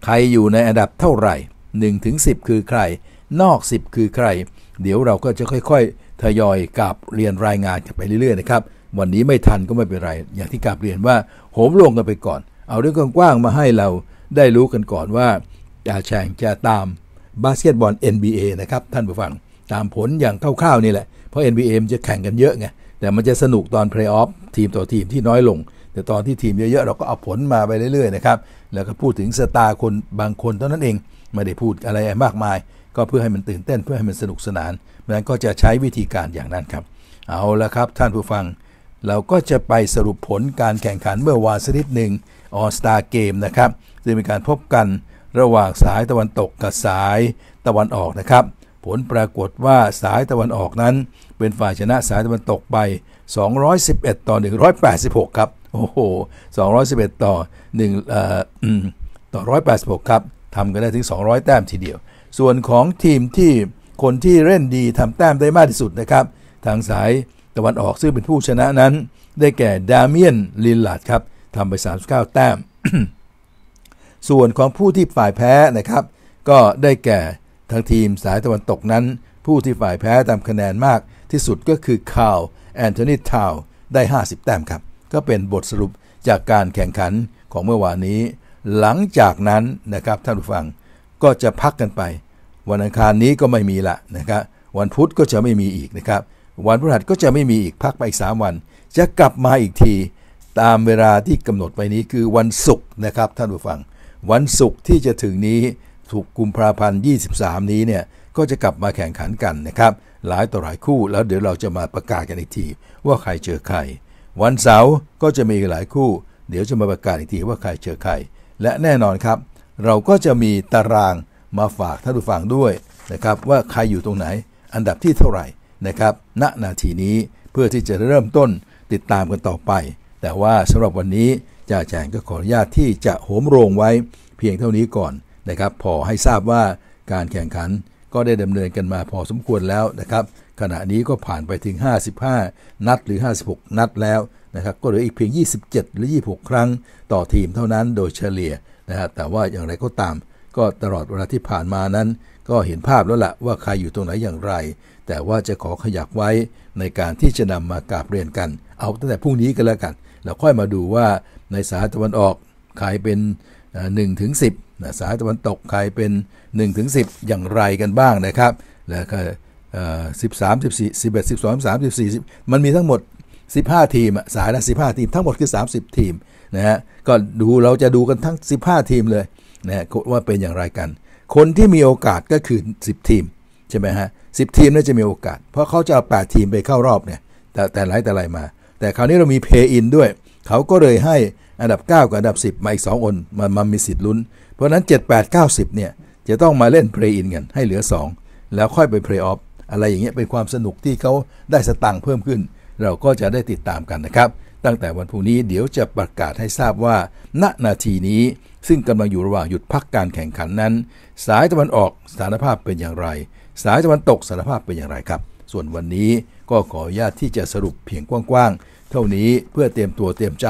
ใครอยู่ในอันดับเท่าไหร่1ถึงิบคือใคร นอก 10 คือใคร เดี๋ยวเราก็จะค่อยๆ ทยอยกับเรียนรายงานไปเรื่อยๆนะครับ วันนี้ไม่ทันก็ไม่เป็นไร อย่างที่กลับเรียนว่าโหมลงกันไปก่อน เอาเรื่องกว้างๆ มาให้เราได้รู้กันก่อนว่าจะแข่งจะตามบาสเกตบอล NBA นะครับ ท่านผู้ฟัง ตามผลอย่างคร่าวๆนี่แหละ เพราะ NBA มันจะแข่งกันเยอะไง แต่มันจะสนุกตอนเพลย์ออฟทีมต่อทีมที่น้อยลงแต่ตอนที่ทีมเยอะๆ เราก็เอาผลมาไปเรื่อยๆนะครับ แล้วก็พูดถึงสตาร์คนบางคนเท่านั้นเอง ไม่ได้พูดอะไรมากมาย ก็เพื่อให้มันตื่นเต้นเพื่อให้มันสนุกสนานดังนั้นก็จะใช้วิธีการอย่างนั้นครับ เอาละครับท่านผู้ฟัง เราก็จะไปสรุปผลการแข่งขันเมื่อวานสักนิดหนึ่งออสตาเกมนะครับ ซึ่งมีการพบกันระหว่างสายตะวันตกกับสายตะวันออกนะครับ ผลปรากฏว่าสายตะวันออกนั้น เป็นฝ่ายชนะสายตะวันตกไป 211ต่อ186 ครับโอ้โห211ต่อ1เอ่อต่อ 186 ครับ ทำกันได้ถึง 200 แต้มทีเดียว ส่วนของทีมที่คนที่เล่นดีทำแต้มได้มากที่สุดนะครับ ทางสายตะวันออกซึ่งเป็นผู้ชนะนั้น ได้แก่ดามิเอนลินลาดครับทำไป 39 แต้ม ส่วนของผู้ที่ฝ่ายแพ้นะครับ ก็ได้แก่ทางทีมสายตะวันตกนั้น ผู้ที่ฝ่ายแพ้ตามคะแนนมากที่สุดก็คือคาวแอนโทนีทาวได้ 50 แต้มครับก็เป็นบทสรุปจากการแข่งขันของเมื่อวานนี้ หลังจากนั้นนะครับท่านผู้ฟังก็จะพักกันไป วันอังคารนี้ก็ไม่มีละนะครับวันพุธก็จะไม่มีอีกนะครับ วันพฤหัสก็จะไม่มีอีกพักไปอีก 3 วัน จะกลับมาอีกทีตามเวลาที่กำหนดไว้นี้คือวันศุกร์นะครับท่านผู้ฟัง วันศุกร์ที่จะถึงนี้ถูกกุมภาพันธ์23นี้เนี่ยก็จะกลับมาแข่งขันกันนะครับหลายต่อหลายคู่แล้วเดี๋ยวเราจะมาประกาศกันอีกที ว่าใครเจอใครวันเสาร์ก็จะมีหลายคู่ เดี๋ยวจะมาประกาศอีกทีว่าใครเจอใคร และแน่นอนครับ เราก็จะมีตารางมาฝากท่านผู้ฟังด้วยนะครับ ว่าใครอยู่ตรงไหน อันดับที่เท่าไหร่นะครับ ณนาทีนี้เพื่อที่จะเริ่มต้นติดตามกันต่อไป แต่ว่าสำหรับวันนี้ จ่าแจงก็ขออนุญาตที่จะโหมโรงไว้เพียงเท่านี้ก่อนนะครับ พอให้ทราบว่าการแข่งขันก็ได้ดำเนินกันมาพอสมควรแล้วนะครับขณะนี้ก็ผ่านไปถึง 55 นัดหรือ 56 นัดแล้วนะครับ ก็เหลืออีกเพียง 27 หรือ 26 ครั้งต่อทีมเท่านั้นโดยเฉลี่ย นะฮะแต่ว่าอย่างไรก็ตาม ก็ตลอดเวลาที่ผ่านมานั้น ก็เห็นภาพแล้วละ่ะว่าใครอยู่ตรงไหนอย่างไร แต่ว่าจะขอขยับไว้ในการที่จะนำมากราบเรียนกัน เอาตั้งแต่พรุ่งนี้กันแล้วกันเราค่อยมาดูว่าในสาตะวันออกใครเป็น1ถึง10 นะสาตะวันตกใครเป็น1ถึง10 อย่างไรกันบ้างนะครับ แล้วก็สิบสามสิบสี่สิบเอ็ดสิบสองสามสิบสี่มันมีทั้งหมดสิบห้าทีม สายละสิบห้าทีม ทั้งหมดคือสามสิบทีมนะฮะก็ดูเราจะดูกันทั้งสิบห้าทีมเลยนะฮะว่าเป็นอย่างไรกัน คนที่มีโอกาสก็คือสิบทีมใช่ไหมฮะสิบทีมน่าจะมีโอกาส เพราะเขาจะเอาแปดทีมไปเข้ารอบเนี่ยแต่แต่หลายแต่ไรมา แต่คราวนี้เรามีเพย์อินด้วย เขาก็เลยให้อันดับ 9 กับอันดับ 10 มาอีก2อนมันมันมีสิทธิ์ลุ้น เพราะนั้น 7 8 9 10เนี่ยจะต้องมาเล่นเพย์อินกันให้เหลือ2แล้วค่อยไปเพย์ออฟอะไรอย่างเงี้ยเป็นความสนุกที่เขาได้สตังค์เพิ่มขึ้น เราก็จะได้ติดตามกันนะครับ ตั้งแต่วันพรุ่งนี้เดี๋ยวจะประกาศให้ทราบว่า ณนาทีนี้ ซึ่งกำลังอยู่ระหว่างหยุดพักการแข่งขันนั้น สายตะวันออกสถานภาพเป็นอย่างไร สายตะวันตกสถานภาพเป็นอย่างไรครับ ส่วนวันนี้ก็ขออนุญาตที่จะสรุปเพียงกว้างๆเท่านี้เพื่อเตรียมตัวเตรียมใจ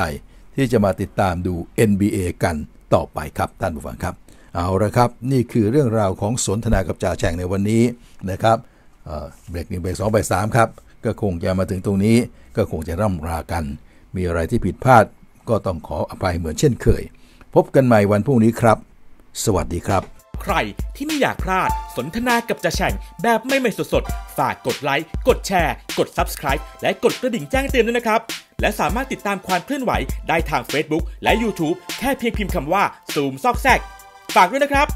ที่จะมาติดตามดู NBA กันต่อไปครับท่านผู้ฟังครับ เอาละครับนี่คือเรื่องราวของสนทนากับจ่าแจงในวันนี้นะครับเบรกหนึ่งเบรกสองเบรกสามครับ ก็คงจะมาถึงตรงนี้ก็คงจะร่ำรากัน มีอะไรที่ผิดพลาดก็ต้องขออภัยเหมือนเช่นเคย พบกันใหม่วันพรุ่งนี้ครับ สวัสดีครับ ใครที่ไม่อยากพลาด สนทนากับจะแฉ่งแบบไม่ไม่สดๆฝากกดไลค์กดแชร์กด Subscribe และกดกระดิ่งแจ้งเตือนด้วยนะครับ และสามารถติดตามความเคลื่อนไหวได้ทาง Facebook และ YouTube แค่เพียงพิมพ์คำว่าซูมซอกแซกฝากด้วยนะครับ